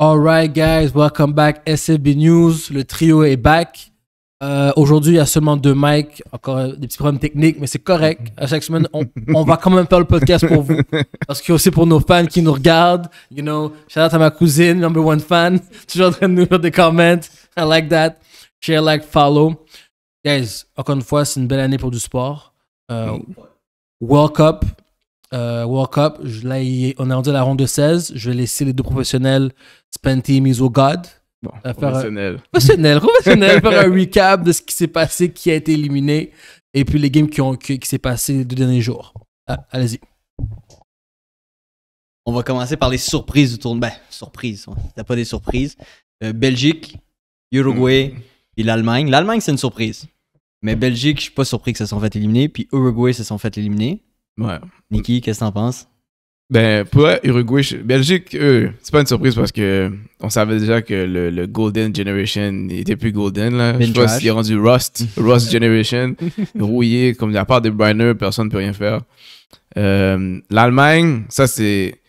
right, guys, welcome back SFB News, le trio est back. Euh, aujourd'hui, il y a seulement deux mics, encore des petits problèmes techniques, mais c'est correct. À chaque semaine, on, va quand même faire le podcast pour vous. Parce que aussi pour nos fans qui nous regardent, you know, shout out à ma cousine, number one fan, toujours en train de nous faire des comments. I like that. Share, like, follow. Guys, encore une fois, c'est une belle année pour du sport. Euh, World Cup, euh, World Cup, je, là, on est rendu à la ronde de 16. Je vais laisser les deux professionnels, Spenty et Miso God, euh, professionnel. professionnel, professionnel faire un recap de ce qui s'est passé, qui a été éliminé, et puis les games qui, ont, qui, s'est passé les deux derniers jours. Ah, allez-y. On va commencer par les surprises du tournoi. Ben, surprises, hein. t'as pas des surprises. Euh, Belgique, Uruguay et mm. l'Allemagne. L'Allemagne, c'est une surprise. Mais Belgique, je suis pas surpris que ça s'en fait éliminer. Puis Uruguay, ça s'en fait éliminer. Ouais. Niki, qu'est-ce que t'en penses? Ben, pour Uruguay, Belgique, c'est pas une surprise parce que on savait déjà que le, Golden Generation était plus Golden, là. je pense qu'il est rendu Rust, Rust Generation, rouillé, comme à part de Briner, personne ne peut rien faire. Euh, L'Allemagne, ça c'est.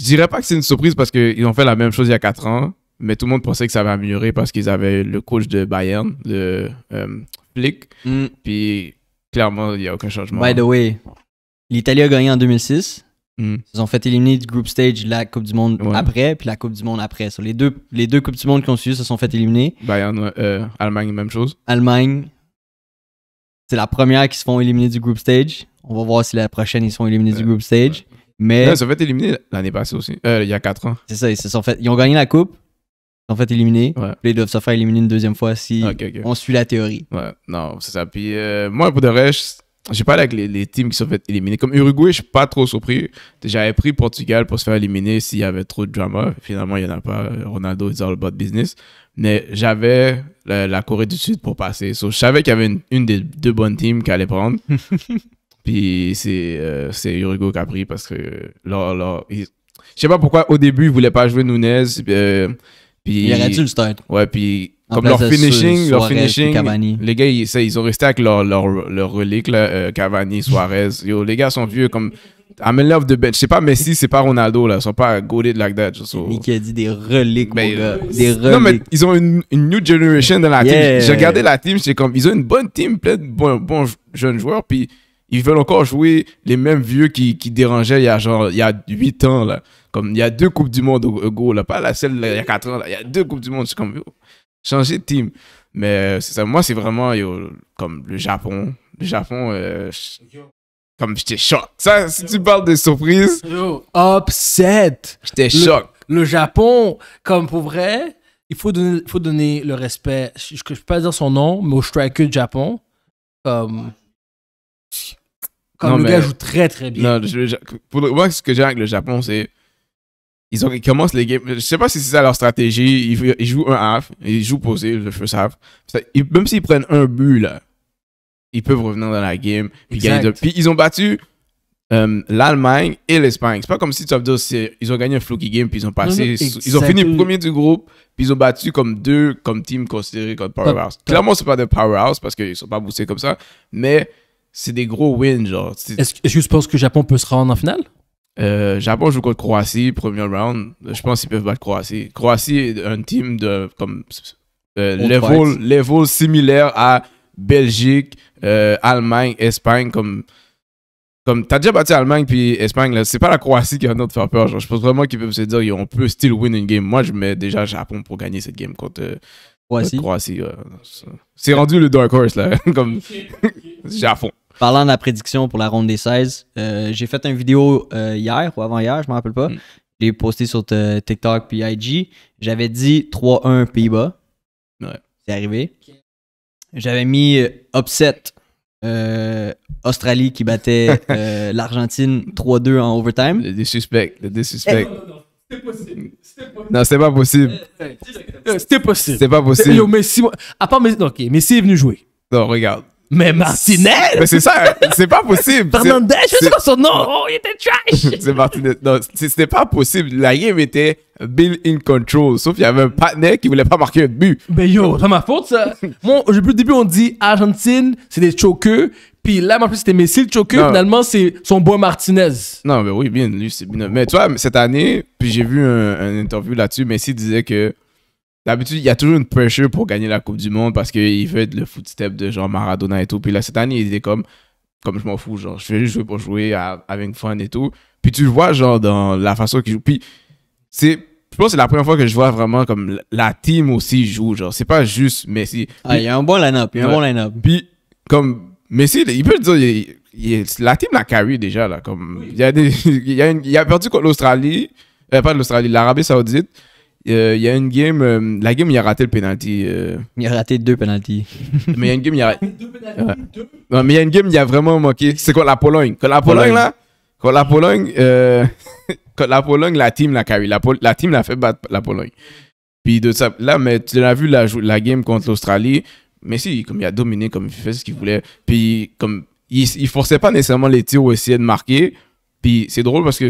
Je dirais pas que c'est une surprise parce qu'ils ont fait la même chose il y a 4 ans, mais tout le monde pensait que ça va améliorer parce qu'ils avaient le coach de Bayern, de euh, Flick, mm. puis clairement, il n'y a aucun changement. By the way, L'Italie a gagné en 2006. Ils hmm. Ils ont fait éliminer du group stage la Coupe du Monde après, puis la Coupe du Monde après. les, deux, les deux Coupes du Monde qui ont suivi se sont fait éliminer. Bayern, euh, Allemagne, même chose. Allemagne, c'est la première qui se font éliminer du group stage. On va voir si la prochaine, ils se font éliminer du euh, group stage. Mais... ils se sont fait éliminer l'année passée aussi, euh, il y a 4 ans. C'est ça, ils, fait... ils ont gagné la Coupe, ils se sont fait éliminer. ils doivent se faire éliminer une deuxième fois si on suit la théorie. non, c'est ça. Puis moi, pour de reste j'ai parlé avec les, les, teams qui sont fait éliminer. Comme Uruguay, je suis pas trop surpris. J'avais pris Portugal pour se faire éliminer s'il y avait trop de drama. Finalement, il n'y en a pas. Ronaldo is all about business. Mais j'avais la, Corée du Sud pour passer. je savais qu'il y avait une, des deux bonnes teams qui allait prendre. Puis c'est euh, c'est Uruguay qui a pris parce que là, là, je sais pas pourquoi au début, il voulait pas jouer Nunez. Euh, puis, il a dû le start. Ouais, puis comme leur finishing, leur finishing, les gars, ils, ils ont resté avec leur, leur, relique, là, euh, Cavani, Suarez. les gars sont vieux comme. I'm in love the bench. Je sais pas, Messi, c'est pas Ronaldo, là. Ils sont pas goaded like that. So. qui a dit des reliques, ben, euh, Des Non, mais ils ont une, une new generation dans la team. J'ai regardé la team, c'est comme, ils ont une bonne team, plein de bons, jeunes joueurs, puis ils veulent encore jouer les mêmes vieux qui, qui dérangeaient il y a genre, il y a 8 ans, là. Comme, il y a deux Coupes du Monde au, là. Pas la seule, il y a 4 ans, Il y a deux Coupes du Monde. C'est comme, changer de team. Mais euh, ça, moi, c'est vraiment comme le Japon. Le Japon, euh, comme j'étais choqué Ça, si tu parles de surprise. upset. J'étais choqué Le Japon, comme pour vrai, il faut donner, faut donner le respect. Je ne peux pas dire son nom, mais au striker du Japon, comme. Comme le gars joue très très bien. Non, moi, ce que j'ai avec le Japon, c'est ils, ont, commencent les games. Je sais pas si c'est ça leur stratégie. Ils, jouent un half, ils jouent posé, le first half. même s'ils prennent un but, là, ils peuvent revenir dans la game. Puis, ils ont battu euh, l'Allemagne et l'Espagne. C'est pas comme si tu avais dit, ils ont gagné un qui game puis ils ont passé. ils ont fini premier du groupe puis ils ont battu comme deux comme team considéré comme powerhouse. Clairement, c'est pas des powerhouse parce qu'ils sont pas boostés comme ça, mais c'est des gros wins genre. Est-ce que tu penses que le Japon peut se rendre en finale euh, Japon joue contre Croatie, premier round. Je pense qu'ils peuvent battre Croatie. Croatie est un team de comme euh, level, similaire à Belgique, euh, Allemagne, Espagne. Comme, comme t'as déjà battu Allemagne puis Espagne, c'est pas la Croatie qui est en de faire peur. je pense vraiment qu'ils peuvent se dire on peut still win une game. Moi, je mets déjà Japon pour gagner cette game contre. Croatie. Croatie C'est rendu le Dark Horse, là. comme Japon. Parlant de la prédiction pour la ronde des 16, euh, j'ai fait une vidéo euh, hier ou avant-hier, je ne me rappelle pas. Mm. J'ai posté sur euh, TikTok puis IG. J'avais dit 3-1 Pays-Bas. C'est arrivé. J'avais mis upset Australie qui battait l'Argentine 3-2 en overtime. Le désuspect. Le suspects. Eh, non, non, non. possible. Non, c'était pas possible. C'était eh, eh, possible. C'était pas possible. Yo, si. à part non ok, est venu jouer. Non, regarde. Mais bah, Martinez! Mais c'est ça, c'est pas possible. Fernandez, je sais pas son nom. Oh, il était trash. c'est Martinez. Non, c'était pas possible. La game était Bill in control. Sauf qu'il y avait un partner qui voulait pas marquer un but. mais ben, yo, c'est ma faute ça. Moi, depuis le début, on dit Argentine, c'est des choqueux. Puis là, en plus, c'était Messi le choqueux. Finalement, c'est son boy Martinez. Non, mais oui, bien, lui, c'est bien. Mais toi, cette année, puis j'ai vu un, un interview là-dessus, Messi disait que D'habitude, il y a toujours une pressure pour gagner la Coupe du Monde parce qu'il veut être le footstep de genre Maradona et tout. Puis là, cette année, il était comme, comme je m'en fous, genre, je vais juste jouer pour jouer avec fun et tout. Puis tu le vois, genre, dans la façon qu'il joue. Puis c'est, je pense que c'est la première fois que je vois vraiment comme la team aussi joue, genre, c'est pas juste Messi. ah, il y a un bon line-up, il y a un bon line-up. Puis, comme, Messi, il peut dire, la team l'a carry déjà, là, comme, il y a des, il y a, il a perdu contre l'Australie, euh, pas l'Australie, l'Arabie Saoudite il euh, y a une game, euh, la game, il a raté le penalty. Euh. Il a raté deux penalties. mais il y a une game, il a raté. Deux mais il y a une game, il a vraiment manqué. C'est quoi la Pologne Quand la Pologne, là Quand la Pologne, quand la Pologne, la team l'a carré. La, team l'a fait battre la Pologne. Puis de ça, là, mais tu l'as vu la, la game contre l'Australie. Mais si, comme il a dominé, comme il fait ce qu'il voulait. Puis comme il, forçait pas nécessairement les tirs ou essayer de marquer. Puis c'est drôle parce que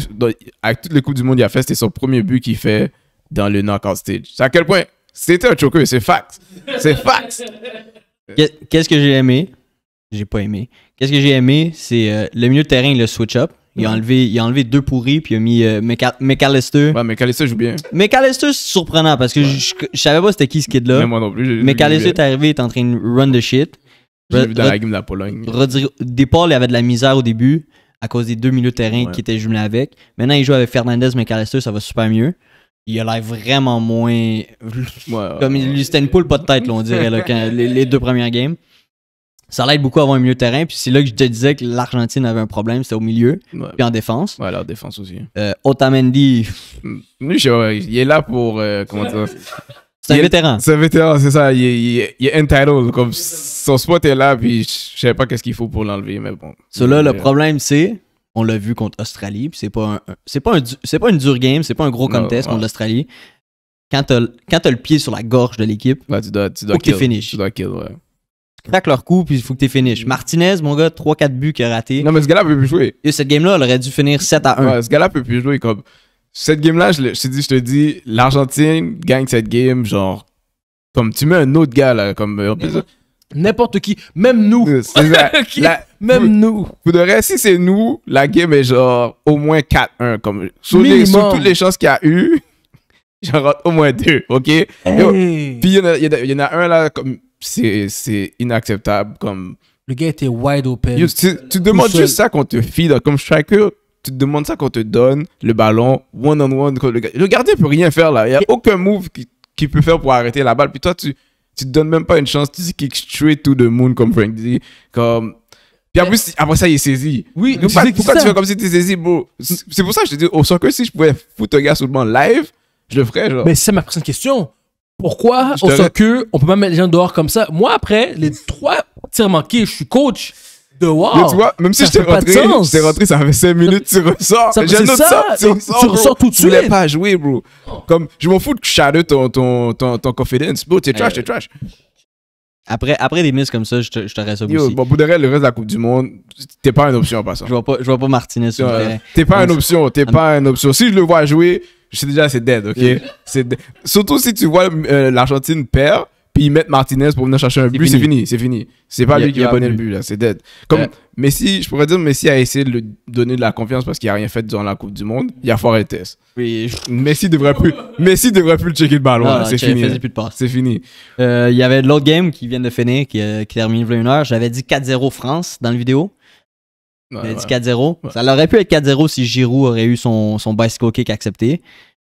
avec toutes les coupes du monde, il a fait, c'était son premier but qu'il fait dans le knockout stage. C'est à quel point c'était un choker, c'est fact. C'est fact. Qu'est-ce que j'ai aimé? J'ai pas aimé. Qu'est-ce que j'ai aimé? C'est euh, le milieu de terrain, le switch-up. Il a, enlevé, il a enlevé deux pourris, puis il a mis euh, McAllister. Ouais, McAllister joue bien. McAllister, c'est surprenant parce que je, savais pas c'était qui ce kid-là. Mais moi non plus. McAllister est arrivé, il est en train de run the shit. J'ai vu dans la game de la Pologne. Départ, il avait de la misère au début à cause des deux milieux de terrain qui étaient jumelés avec. Maintenant, il joue avec Fernandez, McAllister, ça va super mieux il a l'air vraiment moins. comme il lui, c'était une poule pas de tête, on dirait, là, les, deux premières games. Ça l'aide beaucoup à avoir un mieux terrain. Puis c'est là que je te disais que l'Argentine avait un problème, c'était au milieu, puis en défense. Ouais, leur défense aussi. Euh, Otamendi. Mm, il est là pour. Euh, comment dire C'est un vétéran. C'est un vétéran, c'est ça. Il, il, il, est entitled. Comme son spot est là, puis je sais pas qu'est-ce qu'il faut pour l'enlever, mais bon. Cela, là le euh, problème, c'est on l'a vu contre Australie. C'est pas, c'est, pas c'est pas une dure game, c'est pas un gros contest contre l'Australie. Quand t'as, quand le pied sur la gorge de l'équipe, tu faut que t'es finish. Tu dois Craque leur coup, puis il faut que tu finishes. Martinez, mon gars, 3-4 buts qu'il a raté. Non, mais ce gars-là peut plus jouer. Et cette game-là, elle aurait dû finir 7 à 1. ce gars-là peut plus jouer. Comme... Cette game-là, je, te dis, je te dis, l'Argentine gagne cette game, genre, comme tu mets un autre gars, là, comme. N'importe qui, même nous. même nous. vous devrez si c'est nous, la game est genre au moins 4-1. Comme, sur, les, toutes les chances qu'il y a eu, j'en au moins deux, OK? Puis il y, en a un là, comme c'est inacceptable. Comme, le gars était wide open. tu, demandes juste ça qu'on te feed, comme striker. Tu te demandes ça qu'on te donne le ballon one-on-one. le, gardien peut rien faire là. Il n'y a aucun move qu'il qui peut faire pour arrêter la balle. Puis toi, tu tu te donnes même pas une chance. Tu dis kick straight to the moon, comme Frank dit. Comme... Puis après, après ça, il est saisi. Oui, Donc, pas, pourquoi tu fais comme si tu es saisi, C'est pour ça que je te dis, au sens que si je pouvais foutre un gars sur le banc live, je le ferais, genre. Mais c'est ma prochaine question. Pourquoi au soccer, on peut pas mettre les gens dehors comme ça? Moi, après, les trois tirs manqués, je suis coach de wow. tu vois, même si je rentré, rentré, ça fait 5 minutes, tu ressors. J'ai un autre ça, sort, tu ressors. Tu tout de suite. Tu voulais pas jouer, bro. Comme, je m'en fous de shadow ton, ton, ton, ton confidence. Bro, t'es trash, t'es trash. Après, après des misses comme ça, je te, je te reste au aussi. Bon, pour le reste de la Coupe du Monde, t'es pas une option en passant. Je vois pas, je vois pas Martinez T'es pas une option, t'es pas une option. Si je le vois jouer, je sais déjà c'est dead, ok? Surtout si tu vois euh, l'Argentine perdre puis ils mettent Martinez pour venir chercher un but, c'est fini, c'est fini. C'est pas lui qui va donné le but, là, c'est dead. Comme Messi, je pourrais dire Messi a essayé de lui donner de la confiance parce qu'il n'a rien fait durant la Coupe du Monde. Il a foiré test. Messi devrait plus, Messi devrait plus le checker le ballon, c'est fini. C'est euh, fini. Il y avait l'autre game qui vient de finir, qui, euh, termine une heure. J'avais dit 4-0 France dans la vidéo. J'avais dit 4-0. Ça aurait pu être 4-0 si Giroud aurait eu son, son bicycle kick accepté.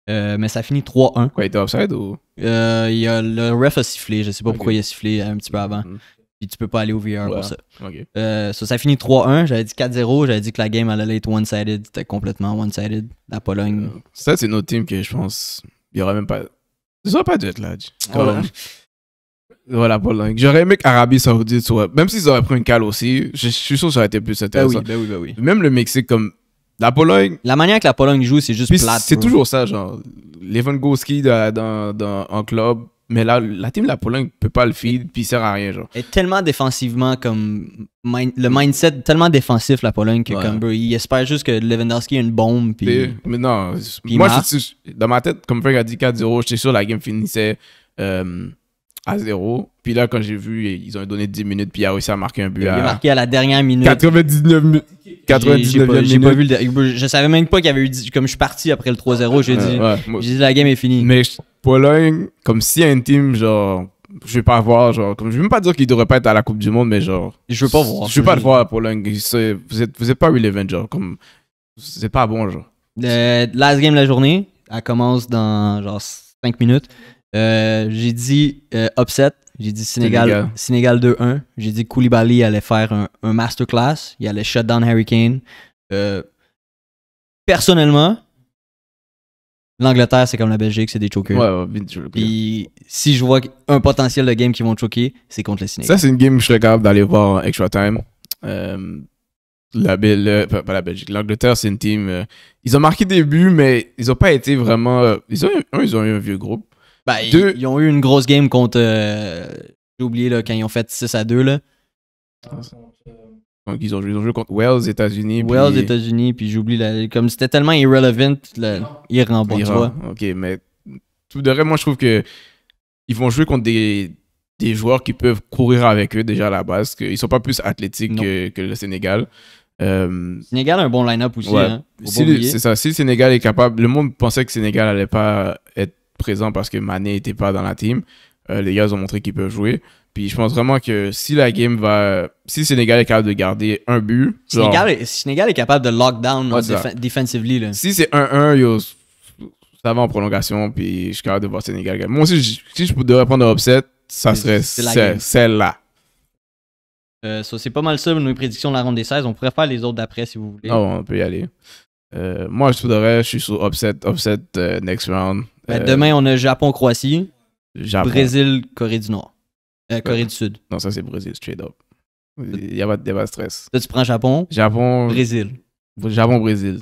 Euh, mais ça finit 3-1. Quoi, il était offside ou a, Le ref a sifflé. Je sais pas pourquoi il a sifflé un petit peu avant. Mhm. Puis tu peux pas aller au VR pour euh, ça. ça finit 3-1. J'avais dit 4-0. J'avais dit que la game allait être one-sided. C'était complètement one-sided. La Pologne. Euh, ça, c'est autre team que je pense. Il y aurait même pas. Ils n'auraient pas dû être là. Voilà. Pologne. J'aurais aimé qu'Arabie Saoudite soit. Même s'ils auraient pris une cale aussi, je, suis sûr que ça aurait été plus ben intéressant. Ben oui, ben oui. Même le Mexique, comme la Pologne. La manière que la Pologne joue, c'est juste plat. C'est toujours ça, genre. Lewandowski dans, dans, un club, mais là, la team de la Pologne peut pas le feed, puis il sert à rien, genre. Et tellement défensivement, comme. le mindset tellement défensif, la Pologne, que comme, il espère juste que Lewandowski a une bombe, puis. Mais non, moi, je, dans ma tête, comme Frank a dit 4-0, j'étais sûr la game finissait euh, à 0. Puis là, quand j'ai vu, ils ont donné 10 minutes, puis il a réussi à marquer un but. Il a marqué à la dernière minute. 99 minutes. 99 j'ai je savais même pas qu'il y avait eu 10, comme je suis parti après le 3-0 j'ai dit, la game est finie mais Pologne comme si un team genre je vais pas voir genre comme je vais même pas dire qu'il devrait pas être à la Coupe du monde mais genre je veux pas voir je veux pas le voir Pologne vous êtes vous êtes pas relevant genre comme c'est pas bon genre la last game de la journée elle commence dans genre 5 minutes euh, j'ai dit euh, upset j'ai dit Sénégal, Sénégal 2-1. J'ai dit Koulibaly allait faire un, masterclass. Il allait shut down Harry Kane. Euh, personnellement, l'Angleterre, c'est comme la Belgique, c'est des chokers. Ouais, ouais, Puis si je vois un potentiel de game qui vont choquer, c'est contre le Sénégal. Ça, c'est une game que je serais capable d'aller voir en extra time. Euh, la, pas, la Belgique. L'Angleterre, c'est une team. Euh, ils ont marqué des buts, mais ils n'ont pas été vraiment. ils ont eu un vieux groupe. Bah, ils, ont eu une grosse game contre. Euh, j'ai oublié là, quand ils ont fait 6 à 2. donc, ils ont, joué, contre Wales, États-Unis. Wales, États-Unis, puis j'oublie. Comme c'était tellement irrelevant, le, Iran, Ok, mais tout de vrai, moi, je trouve que ils vont jouer contre des, joueurs qui peuvent courir avec eux déjà à la base. Que, ils sont pas plus athlétiques que, le Sénégal. Euh, Sénégal a un bon line-up aussi. Hein, c'est ça. Si le Sénégal est capable, le monde pensait que le Sénégal allait pas être présent parce que Mané n'était pas dans la team. Euh, les gars ont montré qu'ils peuvent jouer. Puis je pense vraiment que si la game va. Si Sénégal est capable de garder un but. Sénégal, est, Sénégal est capable de lockdown défensivement. defensively. Si c'est 1-1, ça va en prolongation. Puis je suis capable de voir Sénégal. Moi aussi, si je devrais prendre un upset, ça serait celle-là. Euh, c'est pas mal ça, nos prédictions de la ronde des 16. On pourrait faire les autres d'après si vous voulez. Non on peut y aller. Euh, moi, je voudrais, je suis sur upset, upset next round. Ben, euh, demain, on a Japon-Croatie, Japon. croatie brésil corée du Nord. Euh, ben, corée du Sud. Non, ça c'est Brésil, straight up. Euh, Il n'y a, pas de stress. Là, tu prends Japon. Japon. Brésil. Japon, Brésil.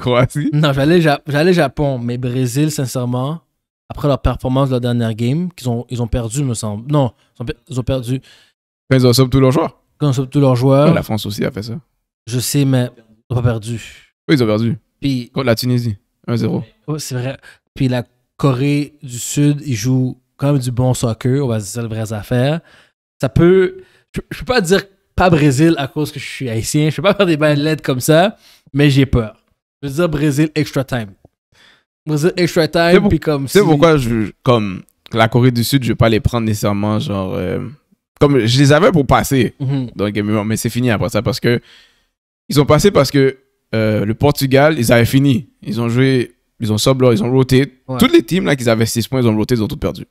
Croatie? Non, j'allais ja Japon, mais Brésil, sincèrement, après leur performance de la dernière game, qu'ils ont, ils ont perdu, me semble. Non, ils ont, perdu. ils ont ben, sub tous leurs joueurs. ils ont tous leurs joueurs. la France aussi a fait ça. Je sais, mais n'ont pas perdu. Oui, ils ont perdu. Puis, Contre la Tunisie, 1-0. Oh, c'est vrai. Puis la Corée du Sud, ils jouent quand même du bon soccer, on va dire c'est les vraies affaires. Ça peut. Je, peux pas dire pas Brésil à cause que je suis haïtien. Je peux pas faire des bains comme ça, mais j'ai peur. Je veux dire Brésil extra time. Brésil extra time, puis comme Tu sais pourquoi je. Comme la Corée du Sud, je vais pas les prendre nécessairement, genre. Euh, comme je les avais pour passer donc mhm. dans le game, mais c'est fini après ça parce que ils ont passé parce que euh, le Portugal, ils avaient fini. Ils ont joué, ils ont sub, ils ont roté. Toutes les teams là qu'ils avaient 6 points, ils ont roté, ils ont tout perdu.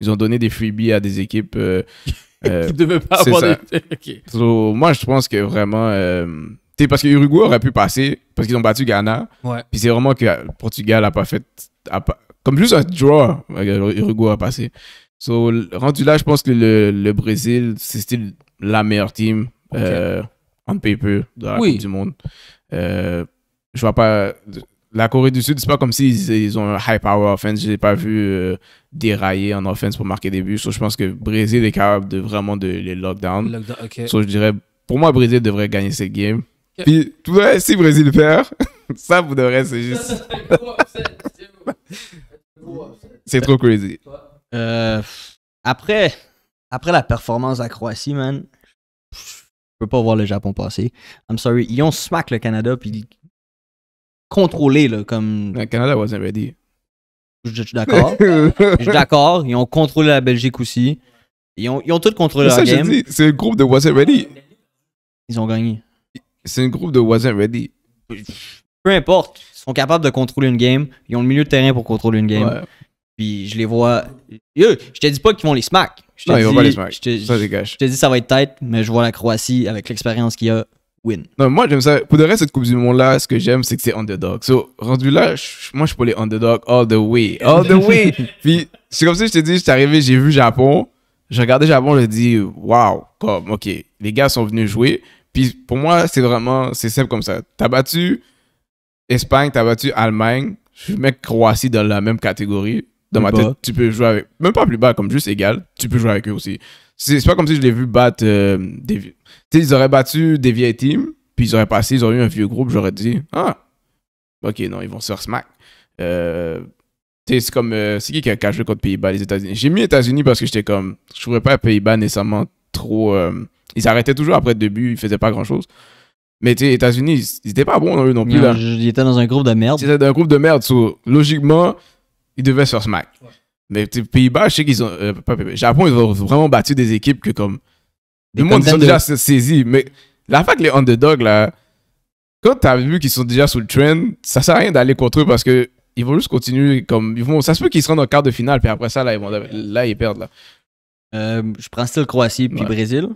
Ils ont donné des freebies à des équipes euh, qui euh, devaient pas avoir moi, je pense que vraiment. Euh, sais parce que Uruguay aurait pu passer parce qu'ils ont battu Ghana. Ouais. Puis c'est vraiment que le Portugal n'a pas fait. comme juste un draw, Uruguay a passé. So, rendu là, je pense que le, Brésil, c'est la meilleure team on paper de la du Monde. Euh, je vois pas. La Corée du Sud, c'est pas comme s'ils ils ont un high power offense. Je pas vu euh, dérailler en offense pour marquer des buts. je pense que Brésil est capable de vraiment de les lockdown. je dirais, pour moi, Brésil devrait gagner cette game. Puis, tout si Brésil perd, ça vous devrait... c'est juste. c'est trop crazy. Euh, après, après la performance à Croatie, man, je peux pas voir le Japon passer. I'm sorry. Ils ont smack le Canada, puis contrôlé, là, comme. Le Canada wasn't ready. Je, suis d'accord. je suis d'accord. Ils ont contrôlé la Belgique aussi. Ils ont, ils tout contrôlé la game. C'est un groupe de Wasn't Ready. Ils ont gagné. C'est un groupe de Wasn't Ready. Peu importe. Ils sont capables de contrôler une game. Ils ont le milieu de terrain pour contrôler une game. Ouais. Puis je les vois. je te dis pas qu'ils vont les smack. Je non, dis, ils vont pas les ça, dégage. Je ça va être tête, mais je vois la Croatie avec l'expérience qu'il y a. Win. Non, moi j'aime ça. Pour de reste, cette Coupe du Monde-là, ce que j'aime, c'est que c'est underdog. So, rendu là, moi je suis pour les underdog all the way. All the way. Puis, c'est comme ça je t'ai dit je arrivé, j'ai vu Japon. Je regardais Japon, je dis, waouh, comme, ok, les gars sont venus jouer. Puis, pour moi, c'est vraiment, c'est simple comme ça. T'as battu Espagne, t'as battu Allemagne. Je mets Croatie dans la même catégorie dans ma tête, tu peux jouer avec. Même pas plus bas, comme juste égal, tu peux jouer avec eux aussi. C'est pas comme si je l'ai vu battre euh, des Tu sais, ils auraient battu des vieilles teams, puis ils auraient passé, ils auraient eu un vieux groupe, j'aurais dit, ah, ok, non, ils vont se faire smack. Euh, tu sais, c'est comme. Euh, c'est qui qui a caché contre Pays-Bas, les États-Unis J'ai mis États-Unis parce que j'étais comme. Je trouvais pas Pays-Bas nécessairement trop. ils arrêtaient toujours après le début, ils faisaient pas grand chose. Mais tu États-Unis, ils, étaient pas bons, non plus. là. Ils étaient dans un groupe de merde. Ils étaient dans un groupe de merde, so, logiquement ils devaient se faire smack. Mais Pays-Bas, je sais qu'ils ont. Euh, Japon, ils ont vraiment battu des équipes que comme. le monde, ils sont déjà saisi. Mais la fac, les underdogs, là. Quand t'as vu qu'ils sont déjà sous le trend, ça sert à rien d'aller contre eux parce que ils vont juste continuer comme. Ils vont, ça se peut qu'ils seront dans en quart de finale, puis après ça, là, ils, vont, là, ils perdent. Là. Euh, je prends style Croatie puis Brésil.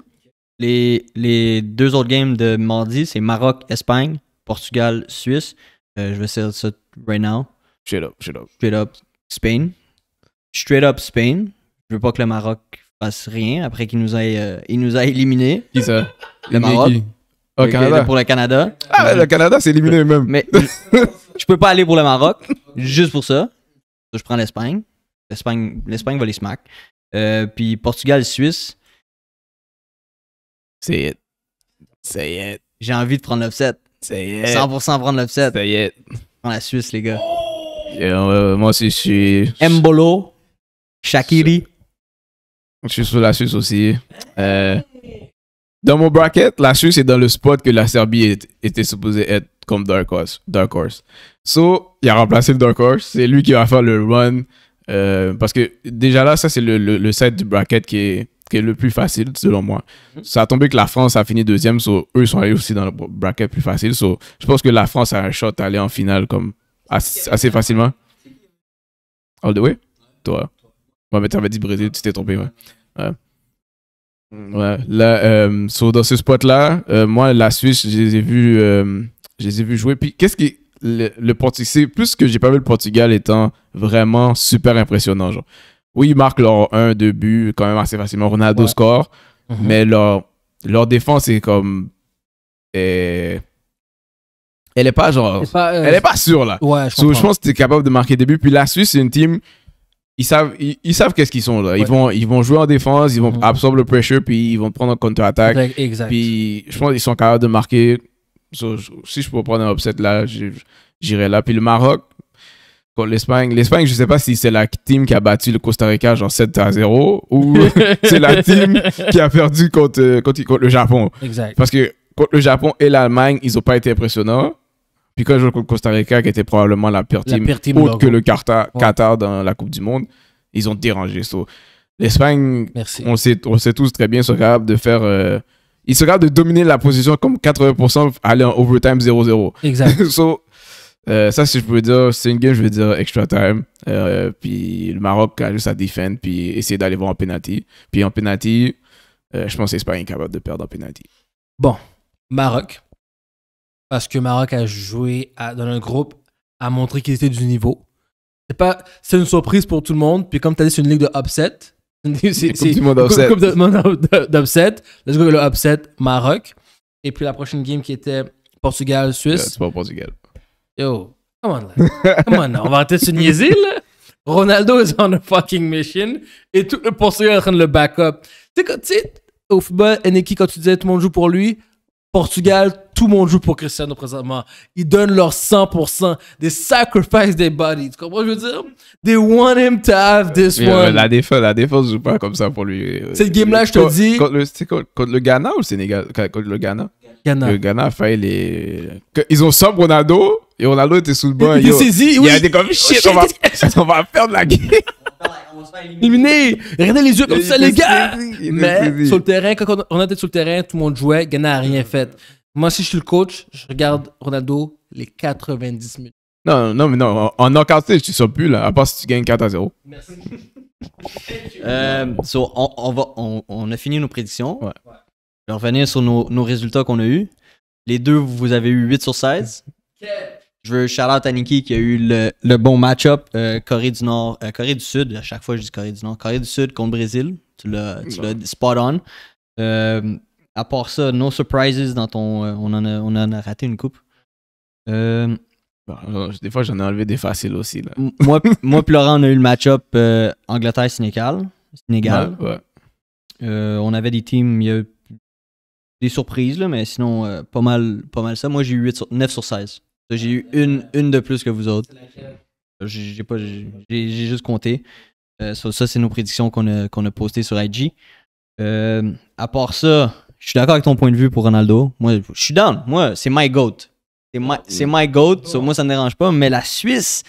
Les, les deux autres games de mardi, c'est Maroc, Espagne, Portugal, Suisse. Euh, je vais essayer ça right now. Shut up, shut up. Shut up. Spain. Straight up Spain. Je veux pas que le Maroc fasse rien après qu'il nous euh, il nous a éliminé Qui ça Le Maroc. Oh, Canada. Pour le Canada. Ah, le Canada s'est éliminé même. Mais je, peux pas aller pour le Maroc juste pour ça. Je prends l'Espagne. L'Espagne, l'Espagne va les smack. Euh, puis Portugal, Suisse. C'est it. C'est it. J'ai envie de prendre l'offset. C'est it. 100% prendre l'offset. C'est it. prends la Suisse, les gars. Oh! Euh, moi aussi, je suis. Mbolo, Shakiri. Je suis sur la Suisse aussi. Euh, dans mon bracket, la Suisse est dans le spot que la Serbie était supposée être comme Dark Horse. Dark Horse. So, il a remplacé le Dark Horse. C'est lui qui va faire le run. Euh, parce que déjà là, ça, c'est le, set du bracket qui est qui est le plus facile selon moi. Mhm. Ça a tombé que la France a fini deuxième, so, eux sont allés aussi dans le bracket plus facile. So, je pense que la France a un shot à aller en finale comme assez facilement. All the way? Toi. Ouais, mais t'avais dit Brésil, tu t'es trompé, ouais. Ouais. Mm. Là, euh, dans ce spot-là, euh, moi, la Suisse, euh, je les ai vus, jouer. Puis, qu'est-ce qui. Le, le Portugal, plus que j'ai pas vu le Portugal étant vraiment super impressionnant, genre. Oui, ils marquent leur 1, 2 buts quand même assez facilement. Ronaldo score. Mm-hmm. Mais leur, leur défense est comme. Est elle est pas genre. elle est pas euh, sûre, là. Ouais, je, pense que tu es capable de marquer des buts. Puis la Suisse, c'est une team. Ils savent, ils, savent qu'est-ce qu'ils sont là. Ils, vont, ils vont jouer en défense, ils vont mhm. absorber le pressure, puis ils vont prendre un contre-attaque. Exact. Puis je pense qu'ils sont capables de marquer. si je peux prendre un upset là, j'irai là. Puis le Maroc, l'Espagne. L'Espagne, je sais pas si c'est la team qui a battu le Costa Rica genre 7 à 0 ou c'est la team qui a perdu euh, contre, contre, le Japon. Exact. Parce que contre le Japon et l'Allemagne, ils ont pas été impressionnants. Puis quand je joue contre Costa Rica, qui était probablement la pire team, autre que le Qatar, Qatar dans la Coupe du Monde, ils ont dérangé. So, L'Espagne, on sait, on sait tous très bien, sont capables de faire. Euh, ils sont capables de dominer la position comme 80%, aller en overtime 0-0. Exact. so, euh, ça, si je peux dire, c'est une game, je veux dire, extra time. Euh, puis le Maroc a juste à défendre, puis essayer d'aller voir en penalty. Puis en penalty, je pense que l'Espagne est capable de perdre en penalty. Bon, Maroc, parce que Maroc a joué dans un groupe, a montré qu'il était du niveau. C'est pas, c'est une surprise pour tout le monde. Puis comme tu as dit, c'est une ligue de upset. C'est du monde upset. d'upset. Let's go le upset Maroc. Et puis la prochaine game qui était Portugal Suisse. Euh, c'est pas Portugal. Yo, come on là, come on on va arrêter de se Ronaldo is on a fucking mission et tout le Portugal est en train de le back up. Tu sais, au football, Eneki, quand tu disais tout le monde joue pour lui, Portugal, tout le monde joue pour Cristiano présentement. Ils donnent leur 100%. They sacrifice their bodies. Tu comprends ce que je veux dire? They want him to have this euh, one. la défense, la défense joue pas comme ça pour lui. Cette game-là, je te dis. Contre le, le Ghana ou le Sénégal? Contre le Ghana? Le Ghana a failli les. Ils ont sans Ronaldo et Ronaldo était sous le banc. Il, il, il, il, a des comme oh, shit, on, va, on va la game. Éliminé! Regardez les yeux comme ça, les gars! Mais sur le terrain, quand on était sur le terrain, tout le monde jouait, Gana n'a rien fait. Moi, si je suis le coach, je regarde Ronaldo les 90 minutes. Non, non, mais non, en knockout, je ne plus, là, à part si tu gagnes 4 à 0. Merci. Euh, on, va, on, a fini nos prédictions. Ouais. Je vais revenir sur nos, résultats qu'on a eus. Les deux, vous avez eu 8 sur 16. Je veux shout out à qui a eu le, bon match-up euh, Corée du Nord, euh, Corée du Sud. À chaque fois, je dis Corée du Nord. Corée du Sud contre Brésil. Tu l'as spot on. Euh, à part ça, no surprises dans ton. on, en a, a raté une coupe. des fois, j'en ai enlevé des faciles aussi. Moi, moi et Laurent, on a eu le match-up Angleterre-Sénégal. on avait des teams. Il y a eu des surprises, là, mais sinon, pas, mal, pas mal ça. Moi, j'ai eu 8 sur, 9 sur 16. J'ai eu une, une de plus que vous autres. J'ai pas j'ai juste compté. Euh, ça, c'est nos prédictions qu'on a, qu'on postées sur IG. Euh, à part ça, je suis d'accord avec ton point de vue pour Ronaldo. Moi, je suis down. Moi, c'est my goat. C'est my, my, goat. moi, ça ne dérange pas. Mais la Suisse,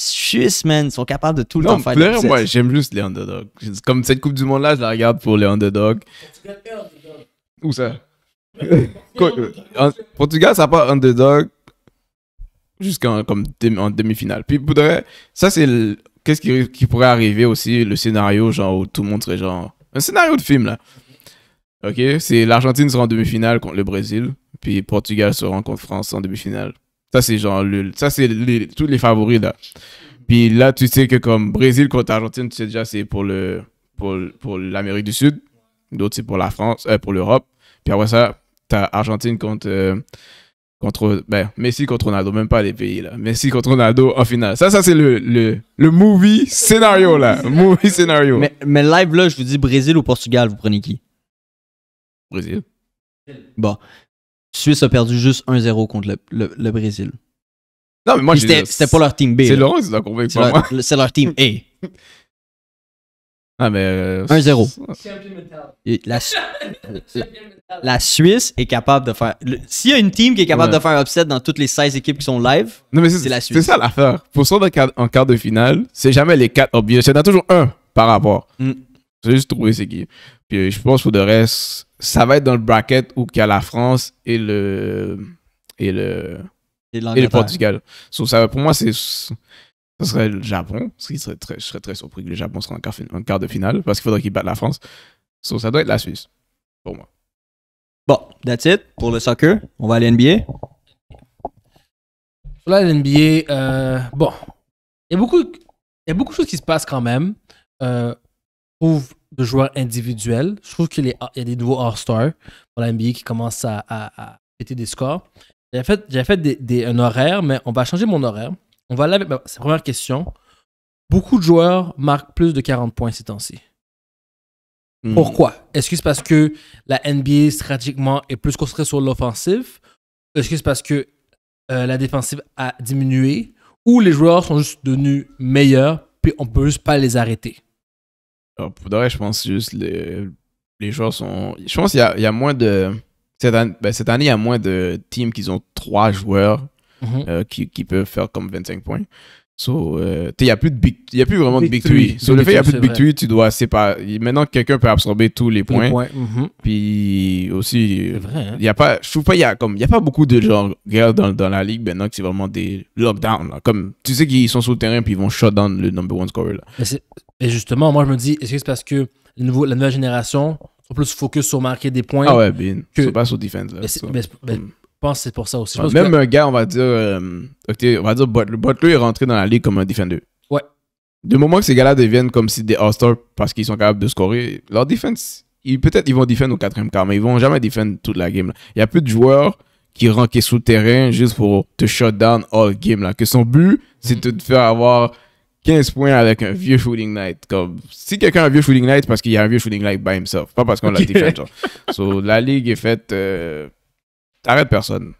Suisse, man, sont capables de tout le temps faire des Moi, j'aime juste les underdogs. Comme cette Coupe du Monde-là, je la regarde pour les underdogs. Portugal, underdog. Où ça? Euh, Portugal, ça part underdog jusqu'en comme demi-finale. Puis ça c'est qu'est-ce qui, pourrait arriver aussi le scénario genre où tout le monde serait genre un scénario de film là. OK, c'est l'Argentine sera en demi-finale contre le Brésil, puis Portugal se rencontre contre France en demi-finale. Ça c'est genre ça c'est tous les favoris là. Puis là tu sais que comme Brésil contre Argentine, tu sais déjà c'est pour le pour, pour l'Amérique du Sud, d'autres c'est pour la France, euh, pour l'Europe. Puis après ça, t'as Argentine contre euh, contre ben, Messi contre Ronaldo, même pas les pays là. Messi contre Ronaldo en finale. Ça, ça c'est le, le, le, movie scénario là. movie scénario. Mais, live là, je vous dis Brésil ou Portugal, vous prenez qui Brésil. Bon. Suisse a perdu juste 1-0 contre le, le, Brésil. Non, mais moi, C'était pas leur team B. C'est Laurent, c'est leur team A. Ah, mais. 1-0. Euh, la, Suisse est capable de faire. S'il y a une team qui est capable de faire un upset dans toutes les 16 équipes qui sont live, c'est la Suisse. C'est ça l'affaire. Pour ça, en quart de finale, c'est jamais les 4 obvious. Il y en a toujours un par rapport. Mm. C'est juste trouver ces qui. Puis je pense pour le reste, ça va être dans le bracket où il y a la France et le. Et le. Et, Portugal. ça, pour moi, c'est ce serait le Japon, ce qui serait très, je serais très surpris que le Japon soit en quart, de finale, parce qu'il faudrait qu'il batte la France. ça doit être la Suisse, pour moi. Bon, that's it pour le soccer. On va à l'NBA. Pour l'NBA, euh, bon, il y, a beaucoup, il a beaucoup de choses qui se passent quand même. Euh, trouve de joueurs individuels. Je trouve qu'il y a des nouveaux All-Stars pour l'NBA qui commencent à, péter des scores. J'avais fait, fait un horaire, mais on va changer mon horaire. On va là avec bah, la première question. Beaucoup de joueurs marquent plus de 40 points ces temps-ci. Hmm. Pourquoi? Est-ce que c'est parce que la NBA stratégiquement est plus concentrée sur l'offensive? Est-ce que c'est parce que euh, la défensive a diminué? Ou les joueurs sont juste devenus meilleurs, puis on peut juste pas les arrêter? Euh, pour je pense juste les, les joueurs sont. Je pense qu'il y, y, a moins de. Cette, ben, cette année, il y a moins de teams qui ont trois joueurs Mhm. Euh, qui, qui, peuvent faire comme 25 points. So, euh, il n'y a, plus de y a plus vraiment de big three. le fait qu'il n'y a plus de big three, tu dois Maintenant, quelqu'un peut absorber tous les points. Mhm. Puis aussi, hein. y a pas, je trouve pas, il n'y a, y a pas beaucoup de gens dans, dans la ligue maintenant que c'est vraiment des lockdowns. Comme, tu sais qu'ils sont sur le terrain puis ils vont shut down le number one scorer. Là. Et, justement, moi, je me dis, est-ce que c'est parce que la nouvelle génération sont plus focus sur marquer des points Ah ouais, bien. Que... pas sur defense. Là, hmm pense que c'est pour ça aussi. même un gars, on va dire, euh, on va dire Butler, est rentré dans la ligue comme un défendeur. Ouais. Du moment que ces gars-là deviennent comme si des all parce qu'ils sont capables de scorer, leur défense, peut-être ils vont défendre au quatrième quart, mais ils vont jamais défendre toute la game. Il y a plus de joueurs qui rentrent sous terrain juste pour te shut down all game. Là. Que son but, c'est mhm. de te faire avoir 15 points avec un vieux shooting night. Comme, si quelqu'un a un vieux shooting night, c'est parce qu'il y a un vieux shooting night by himself, pas parce qu'on l'a défendu so, la ligue est faite. Euh, T'arrêtes personne.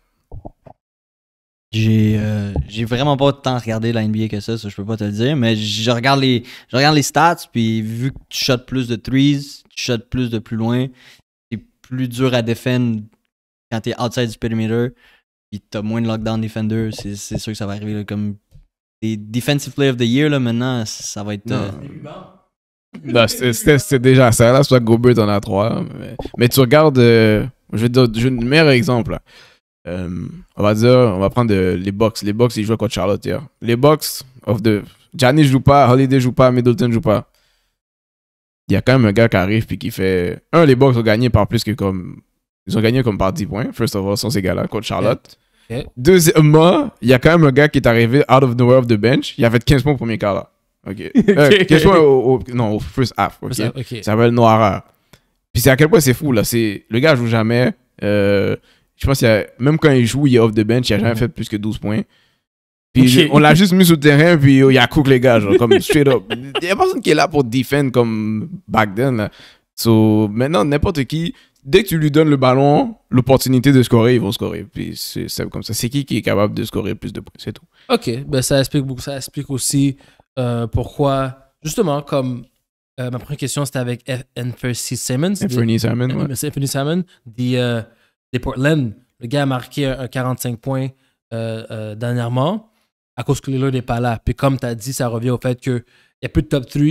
J'ai euh, j'ai vraiment pas tant regarder la NBA que ça, ça je peux pas te le dire, mais je regarde les stats puis vu que tu shots plus de threes, tu shots plus de plus loin, c'est plus dur à défendre quand t'es outside du perimeter, puis t'as moins de lockdown defender, c'est sûr que ça va arriver comme des defensive player of the year là maintenant, ça va être c'était bah, déjà ça là, soit Gobert en a trois, mais, tu regardes euh, je vais te donner le meilleur exemple. Euh, on va dire, on va prendre euh, les box Les box ils jouent contre Charlotte Les box of the. Johnny joue pas, Holiday joue pas, Middleton joue pas. Il y a quand même un gars qui arrive puis qui fait. Un, les box ont gagné par plus que comme. Ils ont gagné comme par 10 points, first of all, sans ces gars-là, contre Charlotte. Deuxièmement, il y a quand même un gars qui est arrivé out of nowhere of the bench. Il a fait 15 points au premier quart là. Ok. 15 euh, points au, non, au first half. Ça s'appelle Noireur. Puis c'est à quel point c'est fou, là. C'est, le gars joue jamais. Euh, je pense qu'il a, même quand il joue, il est off the bench, il a jamais mhm. fait plus que 12 points. Puis on l'a juste mis sur le terrain, puis il y a cook les gars, comme straight up. Il n'y a personne qui est là pour défendre comme back then, maintenant, n'importe qui, dès que tu lui donnes le ballon, l'opportunité de scorer, ils vont scorer. Puis c'est, comme ça. C'est qui qui est capable de scorer plus de points, c'est tout. Ok, ben ça explique beaucoup. Ça explique aussi euh, pourquoi, justement, comme euh, ma première question, c'était avec Anthony Simmons. Anthony Simmons, ouais. Anthony Simmons, euh, euh, des, Portland. Le gars a marqué un, 45 points dernièrement à cause que Lillard n'est pas là. Puis comme tu as dit, ça revient au fait qu'il n'y a plus de top 3.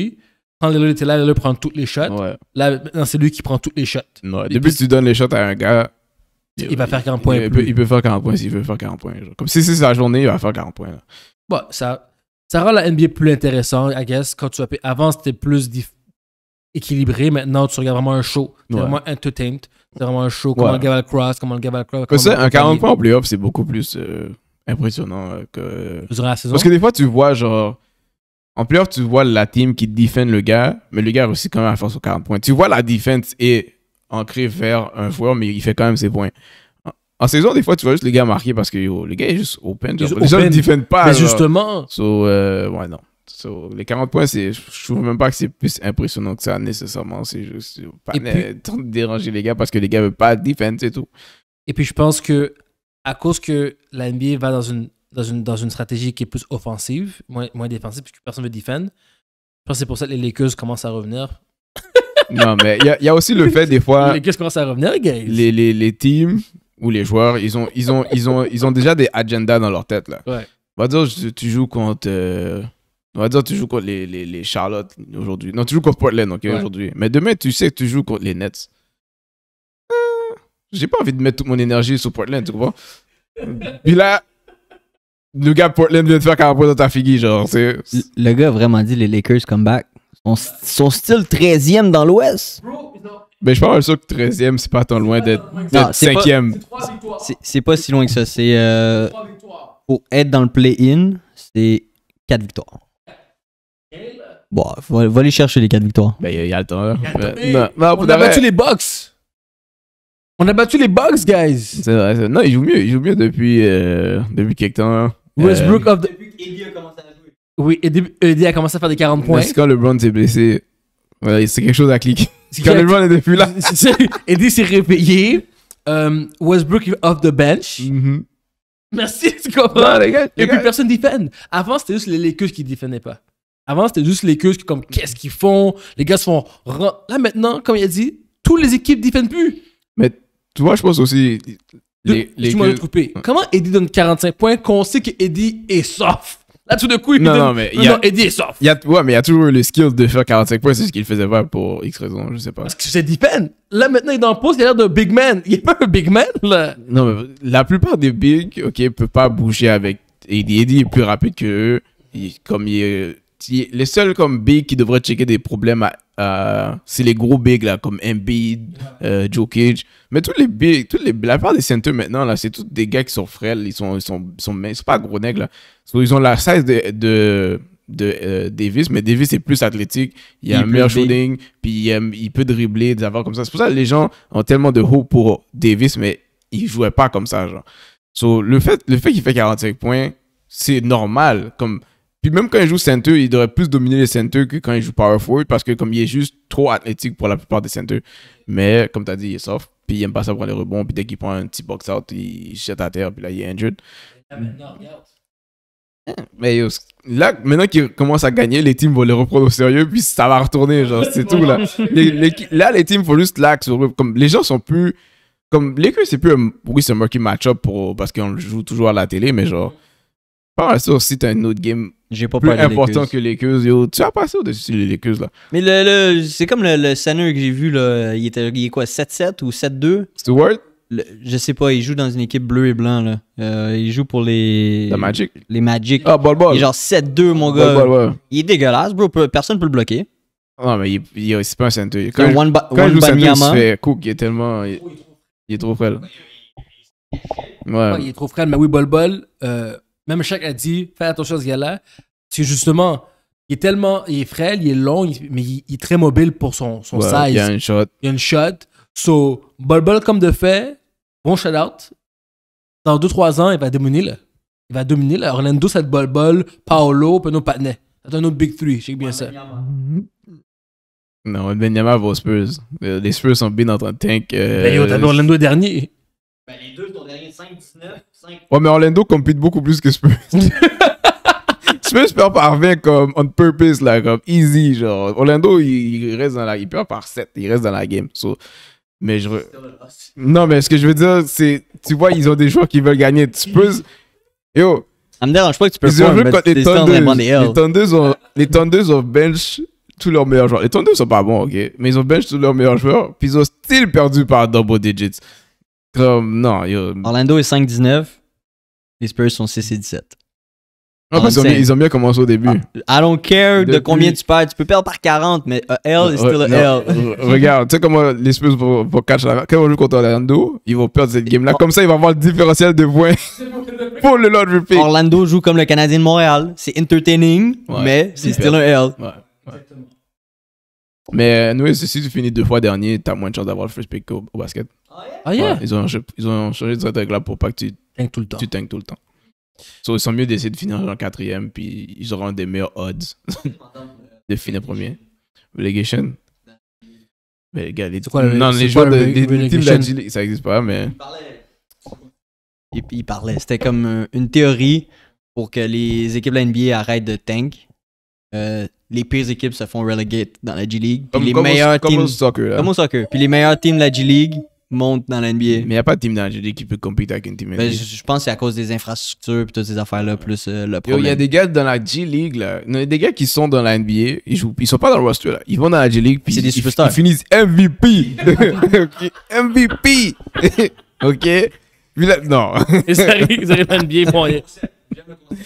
Quand Lillard était là, Lillard prend toutes les shots. Là, c'est lui qui prend toutes les shots. Ouais. Depuis que tu donnes les shots à un gars, il, va faire 40 points. Il, peut, faire 40 points s'il veut faire 40 points. Comme si c'est sa journée, il va faire 40 points. Bon, ça, ça rend la NBA plus intéressante, I guess. Quand tu avant, c'était plus équilibré. Maintenant, tu regardes vraiment un show. C'est vraiment entertained. C'est vraiment un show. Comment ouais. le Cross, comment le Gaval Cross. Comme ça, un 40 points en playoff, c'est beaucoup plus euh, impressionnant euh, que que. La saison. Parce que des fois, tu vois, genre. En playoff, tu vois la team qui défend le gars, mais le gars aussi quand même à force aux 40 points. Tu vois la défense est ancrée vers un joueur, mais il fait quand même ses points. En saison, des fois, tu vois juste les gars marquer parce que les gars est juste open. les gens ne défendent pas. Mais justement. So, euh, ouais, non. les 40 points, je trouve même pas que c'est plus impressionnant que ça nécessairement. C'est juste pas de déranger les gars parce que les gars veulent pas défendre, c'est tout. Et puis je pense que à cause que la NBA va dans une, dans une, dans une stratégie qui est plus offensive, moins, moins défensive, puisque personne veut défendre, je pense que c'est pour ça que les Lakers commencent à revenir. non, mais il y, a aussi le fait des fois. Les Lakers commencent à revenir, Les, les, les teams où les joueurs, ils ont, ils ont, ils ont, ils ont déjà des agendas dans leur tête. Là. Ouais. On va dire, tu joues contre. Euh, on va dire, tu joues contre les, les, Charlotte aujourd'hui. Non, tu joues contre Portland aujourd'hui. Mais demain, tu sais que tu joues contre les Nets. Euh, j'ai pas envie de mettre toute mon énergie sur Portland, tu comprends? Puis là, le gars Portland vient de faire 40 dans ta figuille. genre. Le gars a vraiment dit les Lakers come back. Son, style 13e dans l'Ouest. Bro, mais ben, je parle sûr que 13e, c'est pas tant loin d'être 5e. C'est pas si loin que ça. C'est. Euh, pour être dans le play-in, c'est 4 victoires. Bon, va, va aller chercher les 4 victoires. Ben, il y, a le temps. Ben, non, ben, on a battu les Bucks. On a battu les Bucks, guys. C'est vrai, Non, ils jouent mieux. Ils jouent mieux depuis, euh, depuis quelques temps. Hein. Euh, Westbrook of the... Depuis qu'Eddie a commencé à jouer. Oui, Eddie, Eddie, a commencé à faire des 40 points. C'est quand LeBron s'est blessé ouais c'est quelque chose à cliquer. Quand le run n'était plus là. Eddie s'est réveillé. Um, Westbrook off the bench. Mm-hmm. Merci, tu comprends? les Et puis personne ne défend. Avant, c'était juste les Lakers qui ne défendaient pas. Avant, c'était juste les Lakers qui, comme, qu'est-ce qu'ils font? Les gars se font. Là, maintenant, comme il a dit, toutes les équipes ne défendent plus. Mais tu vois, je pense aussi. Les, tu m'as coupé. Comment Eddie donne 45 points qu'on sait que Eddie est soft? Là, tout de coup, il non, non, mais non, est soft. Y a, ouais, mais il y a toujours le skill de faire 45 points. C'est ce qu'il faisait pas pour X raison, je sais pas. Parce que c'est Deepen. Là, maintenant, il est dans pause il a l'air d'un big man. Il est pas un big man, là. Non, mais la plupart des bigs, OK, peuvent pas bouger avec Eddie. Eddie est plus rapide que eux. Il, comme il est, les seuls comme big qui devraient checker des problèmes à euh, c'est les gros bigs là, comme Embiid, euh, Joe Cage. Mais tous les bigs, tous les, la part des centers maintenant, là, c'est tous des gars qui sont frêles, ils sont, ils sont, ils sont, pas gros nègres ils ont la size de, de, euh, Davis, mais Davis est plus athlétique, il a un meilleur shooting, puis il, peut dribbler, des avoirs comme ça. C'est pour ça que les gens ont tellement de hope pour Davis, mais il jouait pas comme ça, genre. So, le fait, le fait qu'il fait 45 points, c'est normal. Comme, puis même quand il joue center, il devrait plus dominer les centers que quand il joue power forward parce que comme il est juste trop athlétique pour la plupart des centers. Mais comme tu as dit, il est soft, puis il aime pas ça pour les rebonds, puis dès qu'il prend un petit box out, il jette à terre, puis là il est injured. Mais là, maintenant qu'il commence à gagner, les teams vont les reprendre au sérieux, puis ça va retourner, genre, c'est tout là. Les, là, les teams font juste lax Comme les gens sont plus. Comme les c'est plus. Un, oui, c'est match-up pour, parce qu'on le joue toujours à la télé, mais genre. Pas sûr si t'as une autre game j'ai pas plus important que et Yo, tu as passé au-dessus les queues, là. Mais le, c'est comme le, le que j'ai vu, là. Il, était, il est quoi, 7-7 ou 7-2 Stewart Je sais pas, il joue dans une équipe bleue et blanc, là. Euh, il joue pour les. The Magic. Les Magic. Ah, ball, ball. Il est genre 7-2, mon gars. Ball, ouais. Il est dégueulasse, bro. Personne peut le bloquer. Non, mais il, c'est pas un center. Quand, one il se fait Cook, il est tellement. Il, est trop frêle. Ouais. Il est trop frêle, mais oui, Bol Bol. Euh même chaque a dit, fais attention à ce gars-là. c'est justement, il est tellement, il est frêle, il est long, mais il, est très mobile pour son, son size. Il y a une shot. Il y a une shot. So, Bol Bol comme de fait, bon shout-out. Dans 2-3 ans, il va dominer là. Il va dominer là. Orlando, c'est Bol Bol, Paolo, Peno partner ». C'est un autre Big Three, je sais bien ça. Benyama. Non, Benyama va aux Spurs. Euh, les Spurs sont bien en train de tank. Euh, ben yo, t'as vu Orlando dernier. Ben, les deux sont gagné 5-19. 5... Ouais, mais Orlando compite beaucoup plus que Spurs. Spurs perd par 20 comme on purpose, là, comme easy. Genre. Orlando, il, reste dans la. Il perd par 7, il reste dans la game. Mais je. Non, mais ce que je veux dire, c'est. Tu vois, ils ont des joueurs qui veulent gagner. Spurs. Yo. Ça me dérange pas que tu peux pas ont les Thunders. ont, les bench tous leurs meilleurs joueurs. Les Thunders sont pas bons, ok? Mais ils ont bench tous leurs meilleurs joueurs. Puis ils ont still perdu par double digits. Orlando est 5-19. Les Spurs sont 6 17. Ah, ils ont, bien commencé au début. Ah, I don't care de combien tu perds. Tu peux perdre par 40, mais a L is still a L. Regarde, tu sais comment les Spurs vont, catch la... Quand on joue contre Orlando, ils vont perdre cette game-là. Comme ça, ils vont avoir le différentiel de points pour le Lord Repeat. Orlando joue comme le Canadien de Montréal. C'est entertaining, mais c'est still un L. Ouais. Mais euh, nous, si tu finis deux fois dernier, t'as moins de chances d'avoir le first pick au, basket. Ah yeah? Ah, ils, ont, ils ont changé de cette là pour pas que tu tank tout le temps. ils sont mieux d'essayer de finir en quatrième, puis ils auront des meilleurs odds de finir premier. Relegation Mais les gars, les, non, les joueurs de, des, ça n'existe pas, mais. Il, il parlait. C'était comme euh, une théorie pour que les équipes de la NBA arrêtent de tank. Euh, les pires équipes se font relegate dans la G League. comme, les meilleurs au, teams, comme au soccer. Puis les meilleurs teams de la G League montent dans la NBA. Mais il n'y a pas de team dans la G League qui peut compter avec une team NBA. Ben, je, pense que c'est à cause des infrastructures et toutes ces affaires-là, plus euh, le problème. Il y a des gars dans la G League, Il y a des gars qui sont dans la NBA. Ils ne ils sont pas dans le roster, là. Ils vont dans la G League. Puis c'est des superstars. Ils, finissent MVP. MVP. OK? non. ils arrivent dans la NBA, bon,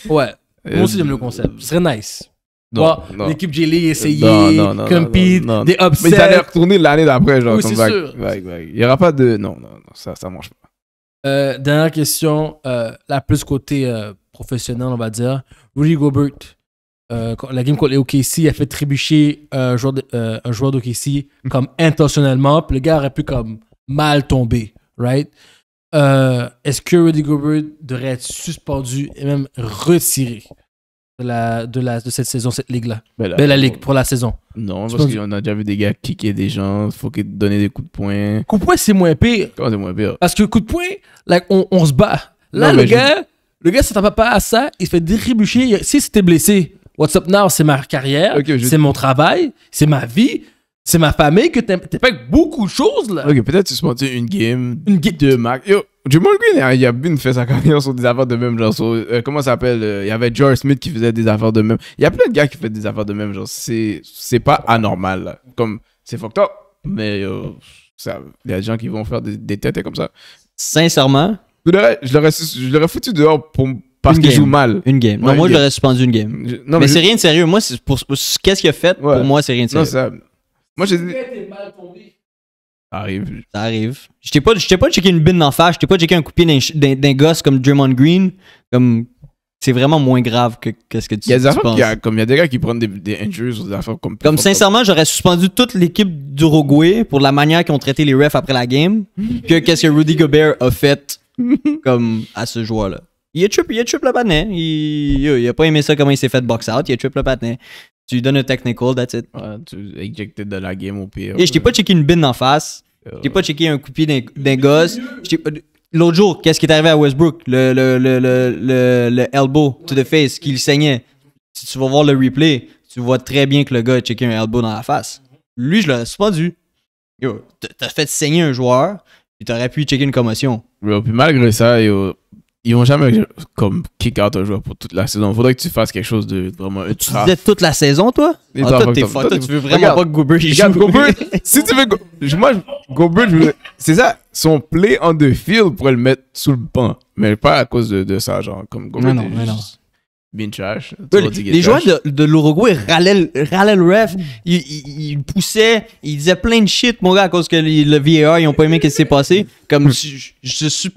Ouais. Moi aussi, j'aime le concept. Ce serait nice l'équipe J-League non. compete, des upsets. Mais ça allait retourner l'année d'après, genre. c'est sûr. Il n'y aura pas de. Non, non, non, ça ne marche pas. Euh, dernière question, euh, la plus côté euh, professionnel, on va dire. Rudy Gobert, la game contre les OKC, a fait trébucher un joueur d'OKC comme intentionnellement, puis le gars aurait pu comme mal tomber, right? Est-ce que Rudy Gobert devrait être suspendu et même retiré? de, la, de, la, de cette saison, cette ligue-là. Belle ben, la Ligue pour la saison. Non, parce qu'on a déjà vu des gars kicker des gens, faut qu'ils donnent des coups de poing. Coup de poing, c'est moins pire. Comment c'est moins pire Parce que coup de poing, like, on, on se bat. Là, le, gars, le gars, ça pas à ça, il se fait déribucher. Si c'était blessé, What's Up Now, c'est ma carrière, c'est mon travail, c'est ma vie. C'est ma famille que t'es pas beaucoup de choses là. Ok, peut-être tu se une game, une game de Mac. Le Green, hein, il a une fait sa carrière sur des affaires de même, genre, euh, comment ça s'appelle, euh, il y avait George Smith qui faisait des affaires de même. Il y a plein de gars qui font des affaires de même, genre, c'est, c'est pas anormal, Comme, c'est fucked up, mais euh, il y a des gens qui vont faire des, têtes comme ça. Sincèrement? Je l'aurais, je l'aurais foutu dehors pour, parce qu'il joue mal. Une game. moi, je l'aurais suspendu une game. mais, c'est rien de sérieux. Moi, c'est qu'est-ce qu'il a fait, pour moi, c'est rien de sérieux. ça... Moi, j'ai dit... mal Arrive. Ça arrive. Je t'ai pas, pas checké une bine d'en face, je t'ai pas checké un coupier d'un gosse comme Draymond Green. Comme, c'est vraiment moins grave que, ce que tu, il penses. Il y a, comme il y a des gars qui prennent des, des injures ou des affaires comme Comme sincèrement, j'aurais suspendu toute l'équipe d'Uruguay pour la manière qu'ils ont traité les refs après la game que qu'est-ce que Rudy Gobert a fait comme à ce joueur-là. Il a trip, il a trip le patin, hein. Il, il, a pas aimé ça comment il s'est fait box out. Il a trip le patin. Tu lui donnes un technical, that's it. Ouais, tu éjecté de la game au pire. Et je t'ai pas checké une bin en face. Euh. Je t'ai pas checké un pied d'un gosse. Euh, l'autre jour, qu'est-ce qui est arrivé à Westbrook? Le, le, le, le, le, elbow to the face qu'il saignait. Si tu vas voir le replay, tu vois très bien que le gars a checké un elbow dans la face. Lui, je l'ai suspendu. Yo, t'as fait saigner un joueur, puis t'aurais pu checker une commotion. puis malgré ça, yo, ils n'ont jamais comme kick out un joueur pour toute la saison. Il Faudrait que tu fasses quelque chose de vraiment Tu disais toute la saison, toi ah, Toi, t'es fort. tu veux vraiment regarde, pas que Gobert regarde, Gobert, si tu veux. moi, Gobert, c'est ça. Son play en deux field pourrait le mettre sous le banc. Mais pas à cause de, de ça, genre. Comme Gobert. Non, non, mais non bien trash. Les, joueurs de, de l'Uruguay râlaient, le ref. Ils, poussaient, ils disaient plein de shit, mon gars, à cause que le VAR, ils ont pas aimé ce qui s'est passé. Comme je,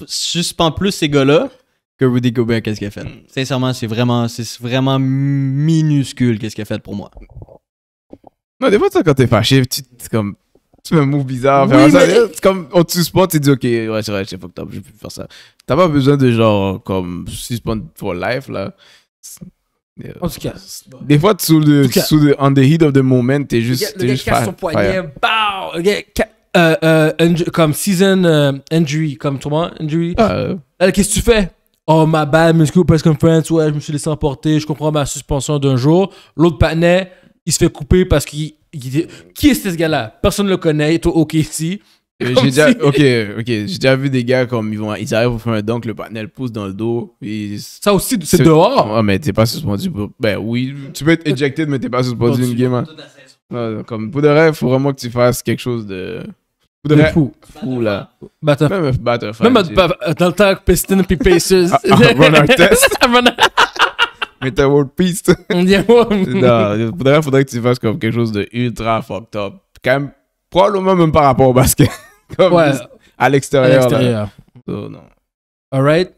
suspends plus ces gars-là que Rudy Gobert, qu'est-ce qu'il a fait. Sincèrement, c'est vraiment, c'est vraiment minuscule qu'est-ce qu'il a fait pour moi. Non, des fois, quand t'es fâché, tu, es comme, tu me bizarre. C'est comme, on te suspend, tu dis, ok, ouais, c'est vrai, je sais pas que j'ai pu faire ça. T'as pas besoin de genre, comme, suspend for life, là. En tout cas. Des fois, sous le, sous le, on the heat of the moment, t'es juste. juste comme season euh, injury, comme injury. Euh, qu'est-ce que tu fais? Oh, my bad, muscle press conference, ouais, je me suis laissé emporter, je comprends ma suspension d'un jour. L'autre panet, il se fait couper parce qu'il. Qui est ce gars-là? Personne ne le connaît, Toi, OK, si. J'ai déjà, ok, j'ai déjà vu des gars comme ils vont, ils arrivent pour faire un dunk, le panel pousse dans le dos. Ça aussi, c'est dehors. Ah, mais t'es pas suspendu. Ben oui, tu peux être éjecté, mais t'es pas suspendu une game. Hein. comme pour de rêve, faut vraiment que tu fasses quelque chose de. de Fou. Fou là. Même batter. Même dans le temps, Pacers. Ah, ah, test. Mais t'as World Peace. On oh, Pour de rêve, faudrait que tu fasses comme quelque chose de ultra fucked up. Quand même, probablement même par rapport au basket ouais, à l'extérieur. non. Alright.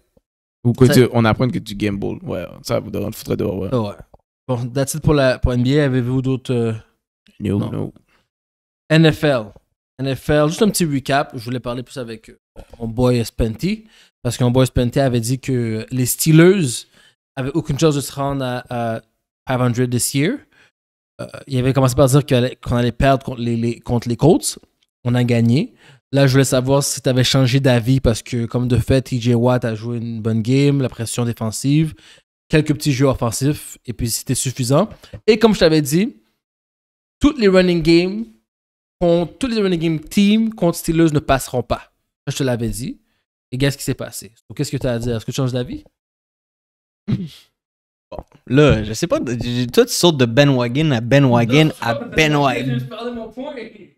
Ou que tu, on apprend que tu game ball. Ouais, ça vous donne foutre dehors. Ouais. Bon, that's it pour, la, pour NBA. Avez-vous d'autres. Euh, no, no. NFL. NFL, juste un petit recap. Je voulais parler plus avec euh, mon boy Spenty. Parce qu'on boy Spenty avait dit que les Steelers avaient aucune chance de se rendre à, 500 this year. Euh, il avait commencé par dire qu'on allait, perdre contre les, contre les Colts. On a gagné. Là, je voulais savoir si tu avais changé d'avis parce que, comme de fait, TJ Watt a joué une bonne game, la pression défensive, quelques petits jeux offensifs, et puis c'était suffisant. Et comme je t'avais dit, toutes les running games, tous les running game team contre Steelers ne passeront pas. Je te l'avais dit. Et qu'est-ce qui s'est passé? Qu'est-ce que tu as à dire? Est-ce que tu changes d'avis? Bon, là, je sais pas, toi tu sautes de Ben Wagon à Ben Wagon à Ben Wagon.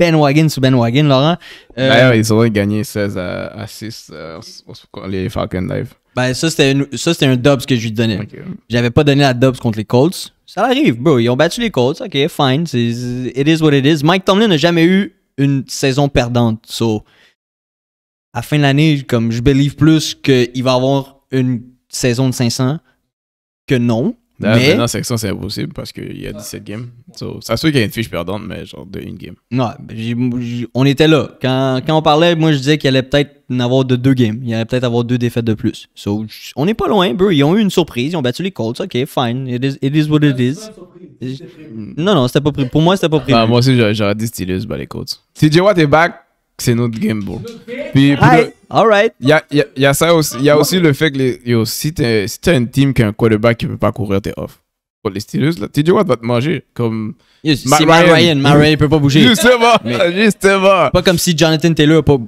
Ben Wagon sous Ben Wagon, Laurent. Euh, D'ailleurs, ils auraient gagné 16 à, 6 euh, les Falcons Live. Ben, ça c'était, un dubs que je lui donnais. J'avais pas donné la dubs contre les Colts. Ça arrive, bro. Ils ont battu les Colts. Ok, fine. it is what it is. Mike Tomlin n'a jamais eu une saison perdante. So, à la fin de l'année, comme je believe plus qu'il va avoir une saison de 500 que non. mais mais... Maintenant, section, c'est impossible parce qu'il y a 17 games. ça se qu'il y a une fiche perdante, mais genre de une game. non on était là. Quand, quand, on parlait, moi, je disais qu'il allait peut-être n'avoir de deux games. Il allait peut-être avoir deux défaites de plus. So, on n'est pas loin, Ils ont eu une surprise. Ils ont battu les Colts. OK, fine. It is, it is what it is. Non, non, c'était pas Pour moi, c'était pas pris. moi aussi, j'aurais dit stylus bah les Colts. TJ Watt est back c'est notre game, bro. Puis, All right. Il y a, y, y a, ça aussi. Il y a aussi le fait que les, yo, si tu si une team qui a un quarterback qui peut pas courir, t'es off. Pour les Steelers, là, TJ Watt va te manger. Comme. C'est Matt Ryan. Matt Ryan, peut pas bouger. Justement. justement. Pas comme si Jonathan Taylor pas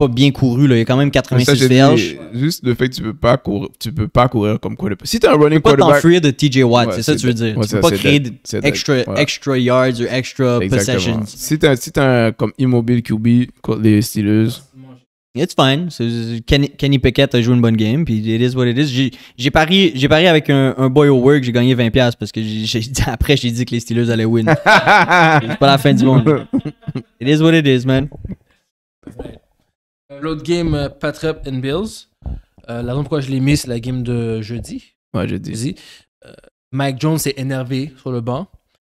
pas bien couru. Là. Il y a quand même 86 verges. Juste le fait que tu peux pas courir, tu peux pas courir comme quarterback. Si t'es un running tu peux quarterback. pas t'enfuir de TJ Watt, c'est ça que tu veux dire. Ouais, pas créer extra, extra, yards ou extra possessions. Si tu si un comme immobile QB contre les Steelers. It's fine. Kenny, Kenny, Pickett a joué une bonne game, puis it is what it is. J'ai parié, j'ai parié avec un, un, boy au work, j'ai gagné 20$ parce que après, j'ai dit que les Steelers allaient win. c'est pas la fin du monde. it is what it is, man. Euh, l'autre game, euh, Patrick and Bills. Euh, la raison pourquoi je l'ai mis, c'est la game de jeudi. Ouais, jeudi. Euh, Mike Jones s'est énervé sur le banc.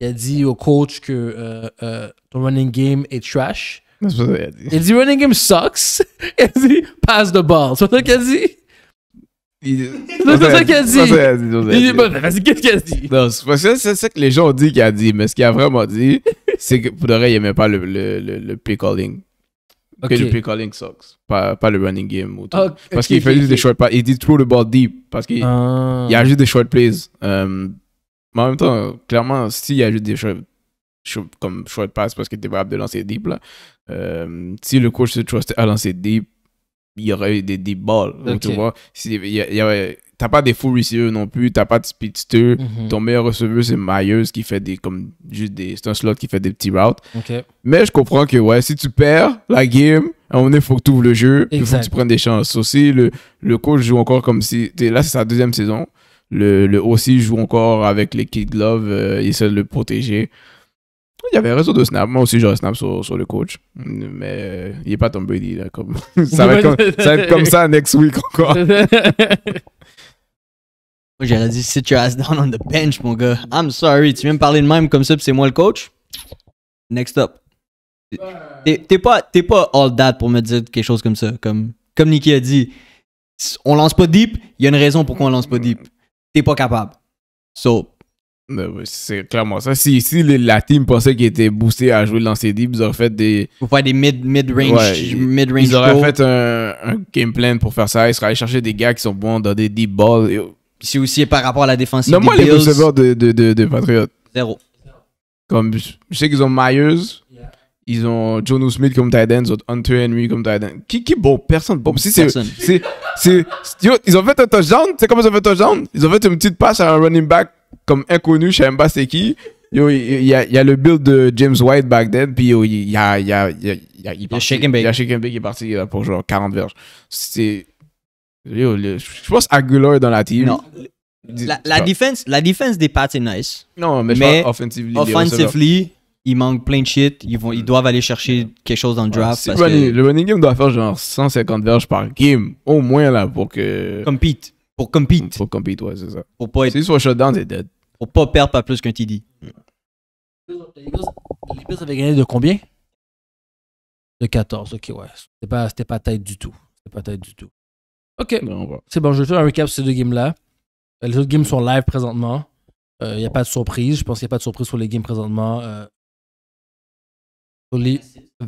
Il a dit au coach que euh, ton running game est trash. C'est dit. Il a dit running game sucks. Il a dit pass the ball. C'est ça qu'il a dit. C'est ça qu'il a dit. dit. Vas-y, qu'est-ce qu'il a dit? Non, c'est ça que les gens ont dit qu'il a dit, mais ce qu'il a vraiment dit, c'est que pour il n'aimait pas le, le, le, le calling okay. que du pre-calling sucks, pas, le running game. Ou parce qu'il fallait juste des short plays. Il dit throw the ball deep parce qu'il ah. y a juste des short plays. Euh, mais en même temps, clairement, s'il y a juste des short, comme short pass parce qu'il était capable de lancer deep, euh, si le coach se trustait à lancer deep, il y aurait eu des deep balls. Tu vois, il y, y avait t'as pas des full non plus, t'as pas de speedster. Mhm. Ton meilleur receveur, c'est Myers qui fait des. comme juste des, C'est un slot qui fait des petits routes. Mais je comprends que, ouais, si tu perds la game, à un moment donné, faut que tu ouvres le jeu, il faut que tu prennes des chances. Aussi, le, le coach joue encore comme si. Là, c'est sa deuxième saison. Le, le aussi joue encore avec les Kid Glove, euh, il essaie de le protéger. Il y avait un réseau de snap. Moi aussi, j'aurais snap sur, sur, le coach. Mais euh, il n'est pas tombé. Là, comme... ça, comme, ça va être comme ça next week encore. Moi, j'aurais dit sit your ass down on the bench, mon gars. I'm sorry. Tu viens me parler de même comme ça, puis c'est moi le coach. Next up. T'es pas, pas all that pour me dire quelque chose comme ça. Comme, comme Nicky a dit, on lance pas deep, il y a une raison pourquoi on lance pas deep. T'es pas capable. So. Ben c'est clairement ça. Si, si la team pensait qu'ils étaient boostés à jouer le lancer deep, ils auraient fait des. Vous faire des mid-range. Mid ils auraient fait un, un, game plan pour faire ça. Ils seraient allés chercher des gars qui sont bons dans des deep balls c'est aussi par rapport à la défensive. Donne-moi les receveurs de, Patriots. Zéro. Comme, je sais qu'ils ont Myers, ils ont Jono Smith comme tight end, ils ont Hunter Henry comme tight Qui, qui est bon Personne bon. Si Personne. C'est, c'est, ils ont fait un touchdown. Tu sais comment ils ont fait un touchdown Ils ont fait une petite passe à un running back comme inconnu, chez ne c'est qui. Yo, il y a, le build de James White back then, puis il y a, Il y a, Shake and Bake. Il y a Shake and qui est parti pour genre 40 verges. C'est Yo, je pense Aguilar est dans la team. Non. La, défense, la défense des Pats est nice. Non, mais, offensively, il manque plein de shit. Ils, vont, ils doivent aller chercher quelque chose dans le draft. Le running game doit faire genre 150 verges par game, au moins là, pour que. Compete. Pour compete. Pour compete, ouais, c'est ça. Pour pas être. Si soit shutdown, c'est dead. Pour pas perdre pas plus qu'un TD. Les Bills avaient gagné de combien De 14, ok, ouais. C'était pas, pas tête du tout. C'était pas tête du tout. OK. Ben, C'est bon, je vais faire un recap sur ces deux games-là. Euh, les autres games sont live présentement. Il euh, n'y a pas de surprise. Je pense qu'il n'y a pas de surprise sur les games présentement. Euh,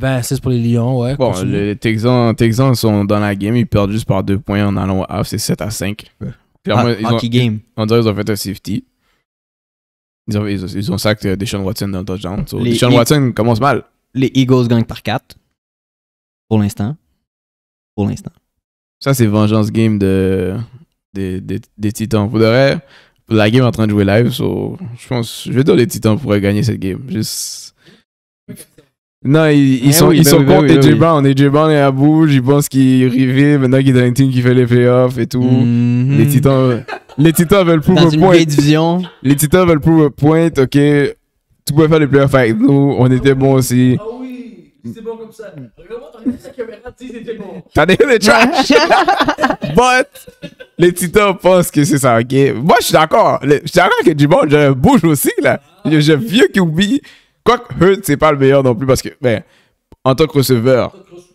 à 6 pour les Lions, ouais. Bon, les Texans, Texans sont dans la game. Ils perdent juste par deux points en allant à half. C'est 7 à 5. On dirait qu'ils ont fait un safety. Ils ont, ils ont, ils euh, Watson dans le touchdown. So, Watson commence mal. Les Eagles gagnent par 4. Pour l'instant. Pour l'instant. Ça, c'est Vengeance Game de, des, des, des Titans. Vous devrez, la game est en train de jouer live, so, je pense, je vais dire les Titans pourraient gagner cette game. Juste. Non, ils, eh sont, ils sont ben contre AJ ben Brown. AJ Brown est à bouge, Ils pensent qu'il est Maintenant qu'il est dans une team qui fait les playoffs et tout. Mhm. Les Titans, les Titans veulent prouver point. Les Titans veulent prouver point. Ok, tu pouvais faire les playoffs avec nous. On était bons aussi. Mm. c'est bon comme ça. Mm. Regarde-moi, t'en la caméra, c'était bon. T'en est trash. But, les titans pensent que c'est ça, ok? Moi, je suis d'accord. Je suis d'accord que du bon je bouge aussi, là. Ah, J'ai un vieux qui oublie. Quoique Hurt, c'est pas le meilleur non plus parce que, ben, en tant que receveur,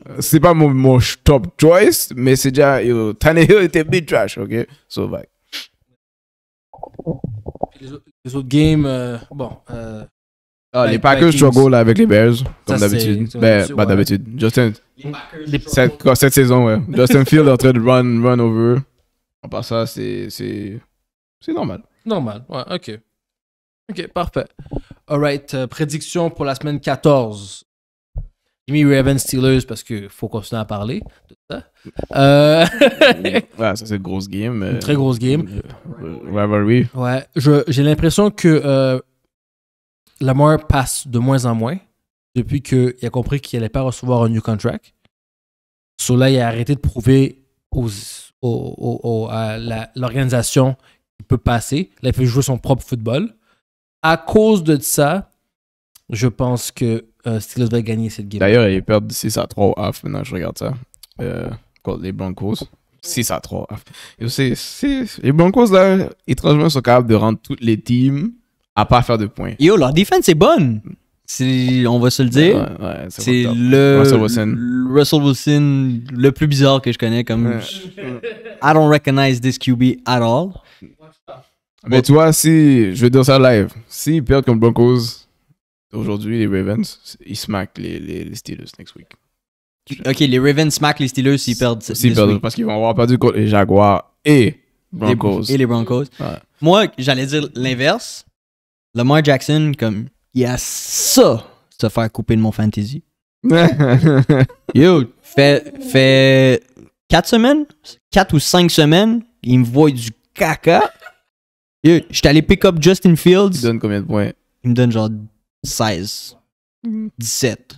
euh, c'est pas mon, top choice, mais c'est déjà, yo, Tannehill était big trash, ok? So, Les autres, games, euh, bon, euh, ah, ben, les Packers ben, struggle avec les Bears, comme d'habitude. Ben, pas d'habitude. Justin. Cette, saison, ouais. Justin Field en train de run, run over. En ça, c'est. C'est normal. Normal, ouais, ok. Ok, parfait. All right, euh, prédiction pour la semaine 14. Jimmy raven Steelers, parce qu'il faut continuer à parler de ça. Euh, ouais, ça c'est une grosse game. Une très grosse game. Euh, rivalry. Ouais, j'ai l'impression que Lamar passe de moins en moins depuis qu'il a compris qu'il n'allait pas recevoir un new contract. So il a arrêté de prouver à l'organisation qu'il peut passer. Là, il peut jouer son propre football. À cause de ça, je pense que euh, va gagner cette game. D'ailleurs, il perd 6 à 3 off maintenant, je regarde ça. Euh, les Blancos. 6 à 3 off. Et les Broncos, là, étrangement, sont capables de rendre toutes les teams à pas faire de points. Yo, leur défense est bonne. C'est, on va se le dire. c'est le Russell Wilson. le plus bizarre que je connais. Comme I don't recognize this QB at all. Mais toi, si je vais dire ça live, s'ils perdent contre Broncos aujourd'hui, les Ravens, ils smackent les, les, Steelers next week. Ok, les Ravens smackent les Steelers s'ils perdent. S'ils perdent, parce qu'ils vont avoir perdu contre les Jaguars et et les Broncos. Moi, j'allais dire l'inverse Lamar Jackson, comme, il a ça, se faire couper de mon fantasy. Yo, fait, 4 semaines, 4 ou 5 semaines, il me voit du caca. Yo, j'étais allé pick up Justin Fields. Il donne combien de points? Il me donne genre 16, 17.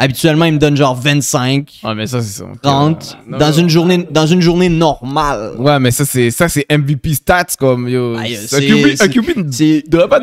Habituellement, il me donne genre 25, ah, mais ça, c'est ça. 30 dans, Une journée, dans une journée normale. Ouais, mais ça, c'est, ça, c'est MVP stats, comme, yo. Ah, un c'est- pas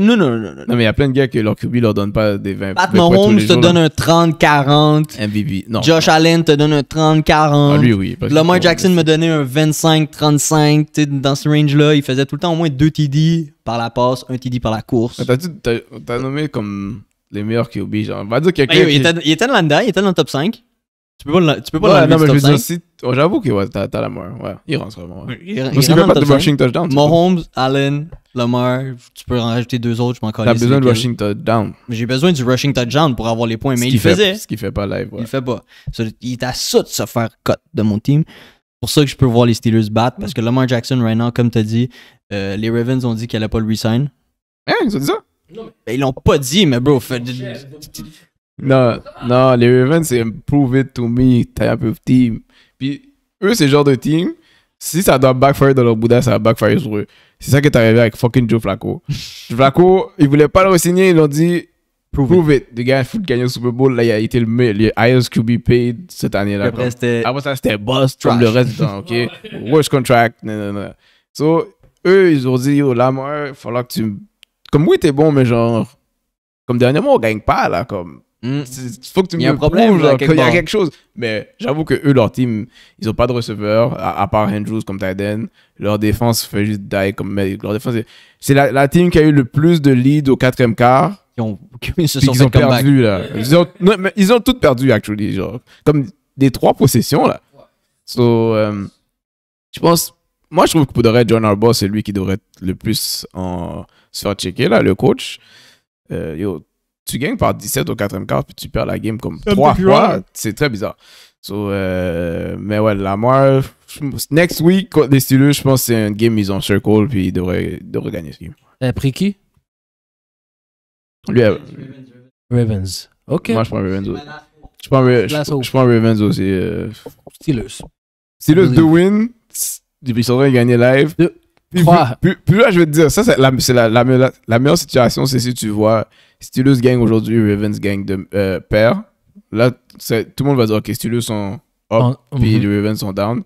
Non, non, non, non. mais il y a plein de gars que leur QB leur donne pas des 20 Pat te donne un 30-40. MVP. Non. Josh Allen te donne un 30-40. Ah, lui, oui. Lamar Jackson me donnait un 25-35. Dans ce range-là, il faisait tout le temps au moins deux TD par la passe, un TD par la course. T'as, t'as nommé comme les meilleurs QB, genre. va dire quelqu'un. Ah, il, qui... il, était dans il était dans le top 5. Tu peux pas, le peux pas ouais, non, mais je veux dire, si, oh, j'avoue que ouais, t'as, la mort. Ouais, il rentre vraiment. Il, Parce qu'il pas de rushing touchdown. Mahomes, Allen, Lamar, tu peux en rajouter deux autres, je m'en T'as besoin de rushing touchdown. J'ai besoin du rushing touchdown pour avoir les points, mais il faisait. Ce qu'il fait pas live, Il fait pas. Il est à ça de se faire cut de mon team C'est pour ça que je peux voir les Steelers battre parce que Lamar Jackson right now comme t'as dit euh, les Ravens ont dit qu'elle allait pas le resign hein ils ont dit ça ben, ils l'ont pas dit, mais bro, fait... Non, non, les Ravens, c'est prove it to me type of team. Puis eux, c'est le genre de team, si ça doit backfire dans leur Bouddha, ça va backfire sur eux. C'est ça qui est arrivé avec fucking Joe Flacco. Flacco, ils voulaient pas le re-signer, ils l'ont dit prove, it. Le gars, il gagner le Super Bowl, là, il a été le, le highest QB paid cette année-là. Après, ça, c'était boss, comme le reste ok? Worst contract, non, non, non. So, eux, ils ont dit, yo, Lamar, il falloir que tu comme oui, t'es bon, mais genre, comme dernièrement, on gagne pas, là, comme. Hmm. Faut que tu me y a un problème, il y a quelque chose. Mais j'avoue que eux, leur team, ils ont pas de receveur, à, part Andrews comme Tyden. Leur défense fait juste die comme. Mais leur défense, c'est la, la, team qui a eu le plus de lead au quatrième quart. Ils ont, ils se sont ils ont perdu, là. Ils ont, ils ont tout perdu, actually, genre. Comme des trois possessions, là. So, euh, je pense. Moi, je trouve que pour de John Harbaugh, c'est lui qui devrait être le plus en tu faire checker, là, le coach. Euh, yo, tu gagnes par 17 au quatrième quart, puis tu perds la game comme trois fois. C'est très bizarre. euh, mais ouais, la moi, next week, contre les Steelers, je pense que c'est une game ils ont circle, puis ils devraient, devraient gagner ce game. T'as pris qui Lui, euh, Ravens, Ok. Moi, je prends Ravens aussi. Je prends, Ravens aussi. Euh. Steelers. Steelers 2 win. Ils sont en train de gagner live. Plus Puis, là, je veux te dire, ça, c'est la, meilleure situation, c'est si tu vois Stylus gang aujourd'hui, Ravens gagne de euh, pair. Là, tout le monde va dire, OK, Stylus sont up, puis mhm. les Ravens sont down.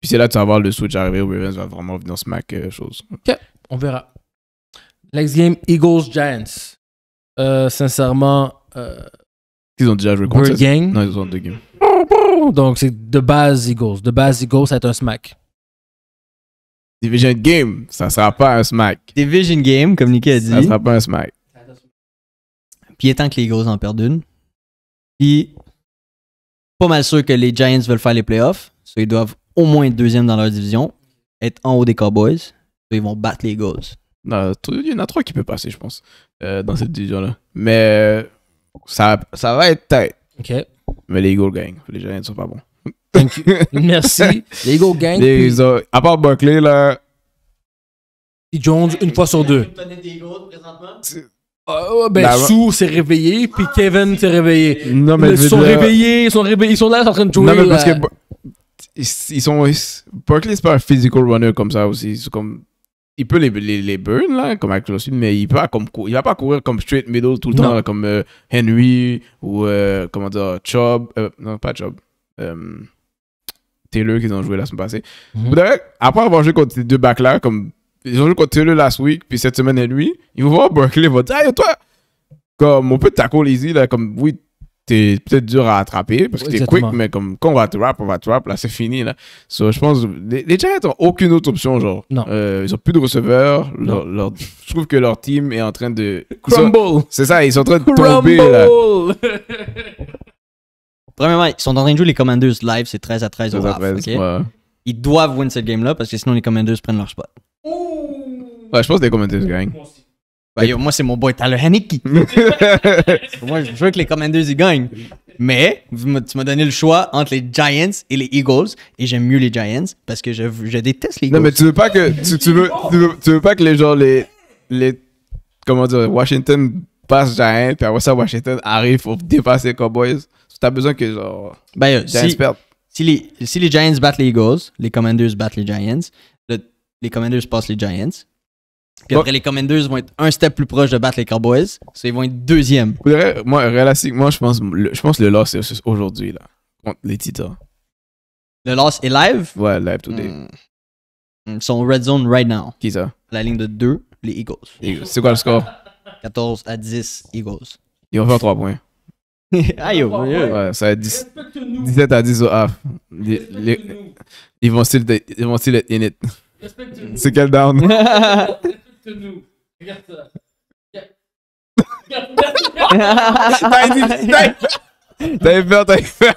Puis c'est là que tu vas voir le switch arriver où Ravens va vraiment venir smack euh, chose. OK, on verra. Next game, Eagles Giants. Euh, sincèrement. Euh, ils ont déjà joué contre Non, ils ont deux games. Donc c'est de base Eagles. De base Eagles, ça va être un smack. Division Game, ça sera pas un smack. Division Game, comme Nicky a dit. Ça sera pas un smack. Puis étant que les Eagles en perdent une, puis pas mal sûr que les Giants veulent faire les playoffs. ils doivent au moins être deuxième dans leur division, être en haut des Cowboys. ils vont battre les Eagles. il y en a trois qui peuvent passer, je pense, euh, dans cette division-là. Mais ça, ça va être tight. OK. Mais les Eagles gagnent. Les Giants sont pas bons. Merci. Les go gang. puis... euh, à part Buckley, là. Ils Jones, une fois sur deux. Euh, ben, Sue s'est réveillé, puis Kevin s'est réveillé. ils sont réveillés, ils sont réveillés, ils sont là, ils sont en train de jouer. Non, mais parce que. Ils, sont. Buckley, c'est pas un physical runner comme ça aussi. C'est comme il peut les, les, burn, là, comme avec Sud, mais il va, comme, il va pas courir comme straight middle tout le temps, comme euh, Henry ou, euh, comment dire, Chubb. Euh, non, pas Chubb. Euh, Taylor qu'ils ont joué la semaine passée. Mhm. après avoir joué contre ces deux bacs là comme ils ont joué contre Taylor last week, puis cette semaine et lui, ils vont voir Berkeley, ils toi, comme on peut tackle ici là, comme oui, t'es peut-être dur à attraper parce que t'es quick, mais comme quand on va te on va te là, c'est fini, là. je pense, les, les Giants n'ont aucune autre option, genre. Non. Euh, ils ont plus de receveurs. Leur, je trouve que leur team est en train de. Crumble! C'est ça, ils sont en train de tomber, Crumble. là. Premièrement, ils sont en train de jouer les Commanders live, c'est 13 à 13 au 13 ok? Ils doivent win cette game-là parce que sinon les Commanders prennent leur spot. Ouais, je pense que les Commanders gagnent. bah yo, moi, c'est mon boy Tyler Haneke. moi, je veux que les Commanders ils gagnent. Mais tu m'as donné le choix entre les Giants et les Eagles. Et j'aime mieux les Giants parce que je, je déteste les Eagles. Non, mais tu veux pas que, tu, veux, tu, veux, pas que les gens, les, les, comment dire, Washington passe Giants, puis après ça, Washington arrive pour dépasser les Cowboys t'as besoin que genre, Giants ben, si, perdent. Si les, Giants battent les Eagles, les Commanders battent les Giants, les Commanders passent les Giants. Puis après, les Commanders vont être un step plus proche de battre les Cowboys. Ça, ils vont être deuxième. Moi, je pense, je pense que le loss est aujourd'hui, là, contre les Titans. Le loss est live? Ouais, live today. Mm. Ils sont red zone right now. Qui ça? La ligne de deux, les Eagles. C'est quoi le score? 14 à 10, Eagles. Ils vont faire 3 points. Aïe, ah, bah, ouais, ça va 10, 17 à 10 au half. ils vont still être in it. C'est quel down? Respecte-nous. Regarde ça. T'avais peur, t'avais peur.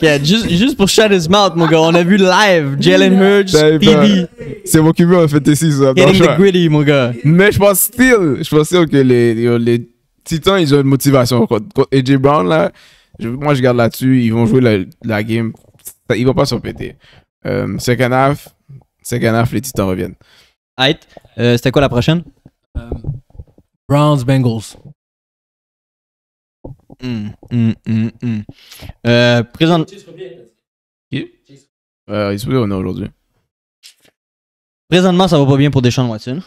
Yeah, juste, pour shut his mouth, mon gars, on a vu live Jalen Hurts, Stevie. C'est mon QB, on a fait tes 6 Getting the gritty, mon gars. Mais je pense still, je pense que les, les Titan, ils ont une motivation. Contre AJ Brown, là, moi, je garde là-dessus. Ils vont jouer la, game. Ils vont pas s'en péter. Euh, second half, les Titans reviennent. Euh, c'était quoi la prochaine? Euh, Browns Bengals. aujourd'hui. Présentement, ça va pas bien pour Deshaun Watson.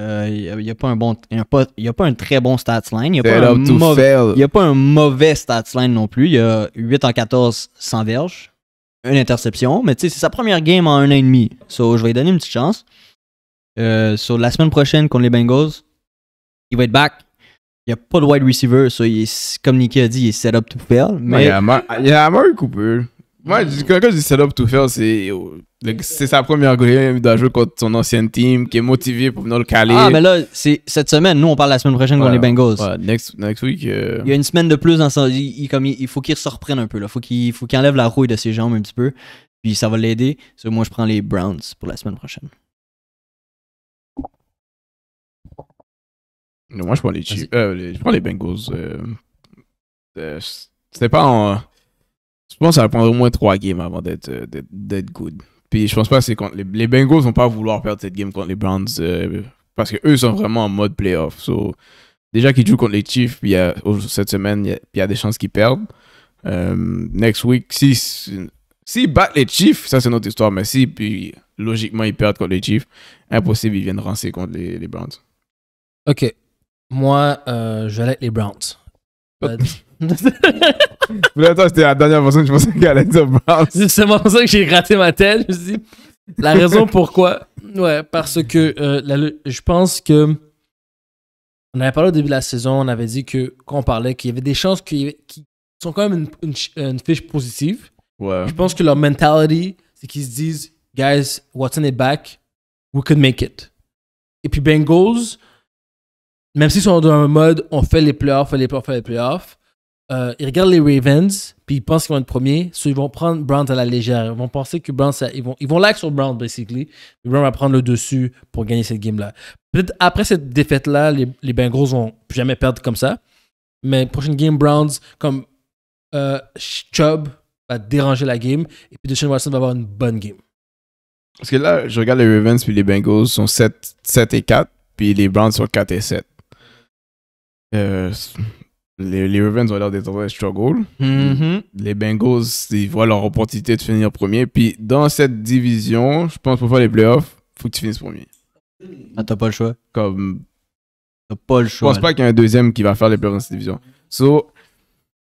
Il euh, n'y a, pas un a pas, un très bon stats line. Il n'y a, pas un mauvais stats line non plus. Il y a 8 en 14 sans verge. Une interception. Mais tu sais, c'est sa première game en un an et demi. So, je vais lui donner une petite chance. Euh, sur la semaine prochaine contre les Bengals, il va être back. Il n'y a pas de wide receiver. comme Nicky a dit, il est set up to fail. Il y a Amari Cooper. Moi, quand je dis setup to fail, c'est euh, c'est sa première game, il jeu jouer contre son ancienne team qui est motivé pour venir le caler. Ah, mais là, c'est cette semaine. Nous, on parle la semaine prochaine contre les Bengals. Ouais, next, week. Euh. Il y a une semaine de plus dans il, il, faut qu'il se reprenne un peu. Là. Faut il faut qu'il enlève la rouille de ses jambes un petit peu. Puis ça va l'aider. Moi, je prends les Browns pour la semaine prochaine. moi, je prends les, euh, prends les Bengals. C'était pas en je pense que ça va prendre au moins trois games avant d'être, euh, good. Puis je pense pas que c'est les, Bengals vont pas vouloir perdre cette game contre les Browns euh, parce que eux sont vraiment en mode playoff. So, déjà qu'ils jouent contre les Chiefs, puis cette semaine, il y, a des chances qu'ils perdent. Euh, next week, si s'ils battent les Chiefs, ça c'est notre histoire, mais si puis logiquement ils perdent contre les Chiefs, impossible ils viennent rincer contre les, Browns. Ok, moi je vais les Browns. Mais c'était la dernière fois que je pensais qu'elle allait dire Browns. C'est pour ça que j'ai raté ma tête. Je me suis dit, la raison pourquoi. Ouais, parce que euh, je pense que. On avait parlé au début de la saison, on avait dit que, quand on parlait, qu'il y avait des chances qui sont quand même euh, une, fiche positive. Ouais. Je pense que leur mentality, c'est qu'ils se disent, guys, Watson est back, we could make it. Et puis Bengals, même s'ils sont dans un mode, on fait les playoffs, on fait les playoffs, on fait les playoffs, euh, ils regardent les Ravens, puis ils pensent qu'ils vont être premiers, ils vont prendre Browns à la légère. Ils vont penser que ils vont, ils vont lag sur Browns basically. Brown va prendre le dessus pour gagner cette game-là. Peut-être après cette défaite-là, les, les Bengals vont jamais perdre comme ça. Mais prochaine game, Browns, comme euh, Chubb va déranger la game, et puis Deshaun Watson va avoir une bonne game. Parce que là, je regarde les Ravens, puis les Bengals sont 7, 7 et 4, puis les Browns sont 4 et 7. Euh, les, Ravens ont l'air d'être en struggle. Mm-hmm. Les Bengals, ils voient leur opportunité de finir premier. Puis dans cette division, je pense pour faire les playoffs, faut que tu finisses premier. Ah, t'as pas le choix. Comme. T'as pas le choix. Je pense pas qu'il y a un deuxième qui va faire les playoffs dans cette division. So,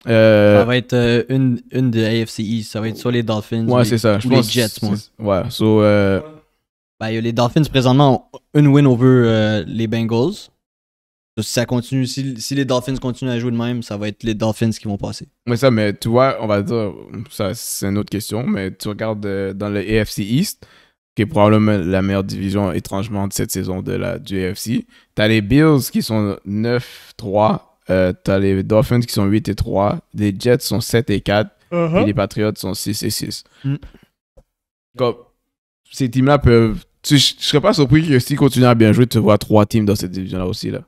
euh... Ça va être euh, une, une de AFC Ça va être soit les Dolphins ouais, ça. les Jets, moi. Ouais, so, euh... bah, les Dolphins, présentement, ont une win over euh, les Bengals. Si ça continue, si, les Dolphins continuent à jouer de même, ça va être les Dolphins qui vont passer. Mais ça, mais tu vois, on va dire, ça c'est une autre question, mais tu regardes euh, dans le AFC East, qui est probablement la meilleure division étrangement de cette saison de la, du AFC, t'as les Bills qui sont 9-3, tu as les Dolphins qui sont 8-3, les Jets sont 7-4, et uh-huh. les Patriots sont 6-6. Mm. ces teams-là peuvent... Tu, je serais pas surpris que s'ils continuent à bien jouer, tu vois trois teams dans cette division-là aussi, là.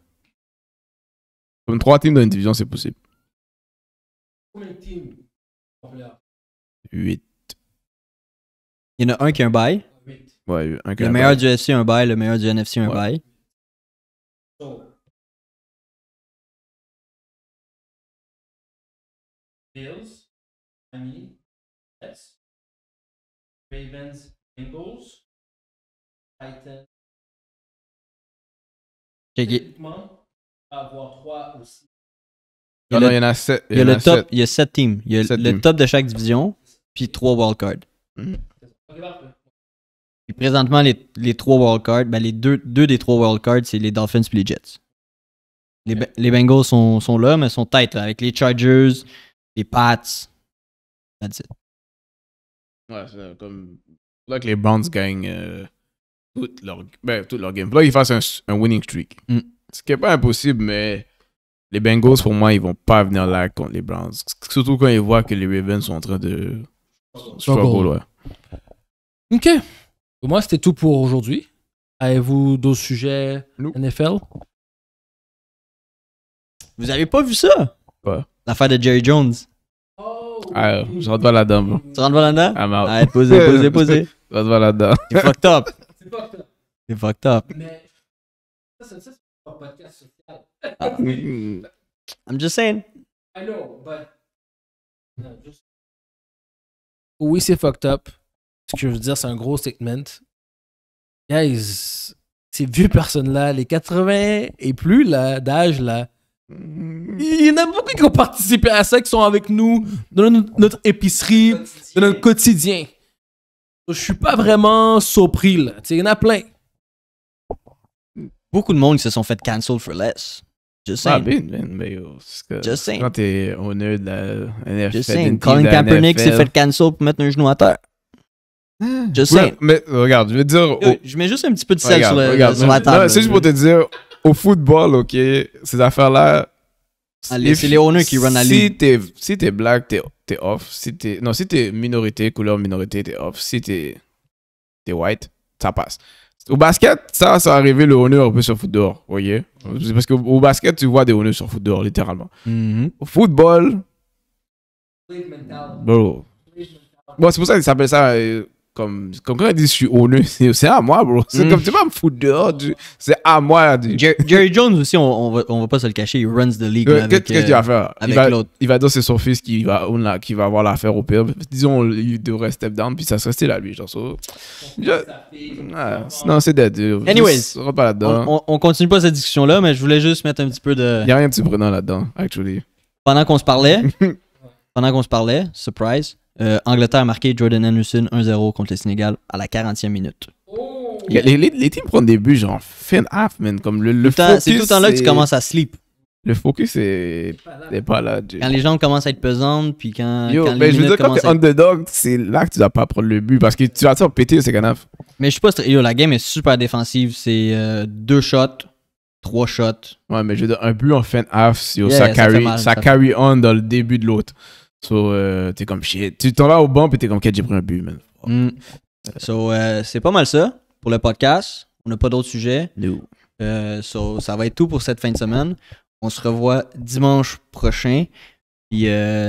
Comme trois teams dans une division, c'est possible. Combien de teams 8. Il y en a un qui a un bail. Ouais, un qui le a meilleur un bail. du FC a un bail, le meilleur du NFC a un ouais. bail. So, Bills, Miami, Jets, Ravens, Bengals, Titans. Check it avoir trois ou ah Il y, en a sept. Il y a, le top, il y a sept teams. Il y a le teams. top de chaque division, puis trois wildcards. Mm. Puis présentement, les, les trois wildcards, ben les deux, deux des trois wildcards, c'est les Dolphins puis les Jets. Les, okay. les Bengals sont, sont, là, mais sont tight avec les Chargers, les Pats. That's it. Ouais, c'est comme. Là que les Browns gagnent euh, tout, leur, ben, tout leur game. Là, ils fassent un, un winning streak. Mm. Ce qui n'est pas impossible, mais les Bengals, pour moi, ils vont pas venir là contre les Browns. Surtout quand ils voient que les Ravens sont en train de. Struggle, ouais. Ok. Pour moi, c'était tout pour aujourd'hui. Avez-vous d'autres sujets NFL Vous avez pas vu ça Quoi L'affaire de Jerry Jones. Ah, je rentre pas là-dedans. Tu rentres pas là-dedans Ah, merde. posez, posez, posez. je rentre pas là-dedans. C'est fucked up. C'est fucked up. C'est fucked up. Mais... Ça, ah. I'm just saying. Oui, c'est fucked up. Ce que je veux dire, c'est un gros statement. Guys, ces vieux personnes-là, les 80 et plus d'âge, là, mm-hmm. il y en a beaucoup qui ont participé à ça, qui sont avec nous dans notre, épicerie, dans notre quotidien. Je suis pas vraiment surpris, là. Il y en a plein beaucoup de monde se sont fait cancel for less. Just ah, saying. ben, ben, Just saying. Quand t'es honneur de la NFL. Colin Kaepernick s'est fait cancel pour mettre un genou à terre. Ah. Just Mais regarde, je vais dire. Euh, je mets juste un petit peu de sel sur, le, sur, la table. C'est juste pour te dire, au football, ok, ces affaires-là. C'est les honneurs qui run à lui. Si t'es black, t'es off. Si es, non, si t'es minorité, couleur minorité, t'es off. Si t'es es white, ça passe. Au basket, ça, ça arrivé le honneur un peu sur foot dehors, vous voyez Parce qu'au basket, tu vois des honneurs sur foot dehors, littéralement. Mm-hmm. Au football... Bon, c'est pour ça qu'ils s'appellent ça... Euh, comme, comme quand il dit je suis honneux, c'est à moi, bro. C'est mm. comme tu vas me foutre dehors. C'est à moi. Jerry, Jones aussi, on, on, va, pas se le cacher, il runs the league. Euh, qu'est-ce qu'il euh, va faire il, va, il va dire c'est son fils qui va, qui va avoir l'affaire au pire. Disons, il devrait step down, puis ça serait c'est à lui. Genre, ça. non, c'est dead. Anyways, on, continue pas cette discussion-là, mais je voulais juste mettre un petit peu de. Il n'y a rien de surprenant là-dedans, actually. Pendant qu'on se parlait, pendant qu'on se parlait, surprise, euh, Angleterre a marqué Jordan Anderson 1-0 contre le Sénégal à la 40e minute. Oh. Les, les, teams prennent des buts genre fin half, man. Comme le, le C'est tout le temps là que tu commences à sleep. Le focus est, pas là. Quand les jambes commencent à être pesantes, puis quand. Yo, mais je veux dire, quand t'es underdog, c'est là que tu dois pas prendre le but parce que tu vas te faire péter ces canards. Mais je suis pas. Yo, la game est super défensive. C'est euh, deux shots, trois shots. Ouais, mais je veux dire, un but en fin half, carry, ça carry on dans le début de l'autre. So, euh, t'es comme shit. Tu t'en vas au banc et t'es comme, ok, j'ai pris un but, man. Mm. So, euh, c'est pas mal ça pour le podcast. On n'a pas d'autres sujets. Euh, ça va être tout pour cette fin de semaine. On se revoit dimanche prochain. Puis,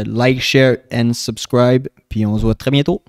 like, share and subscribe. Puis, on se voit très bientôt.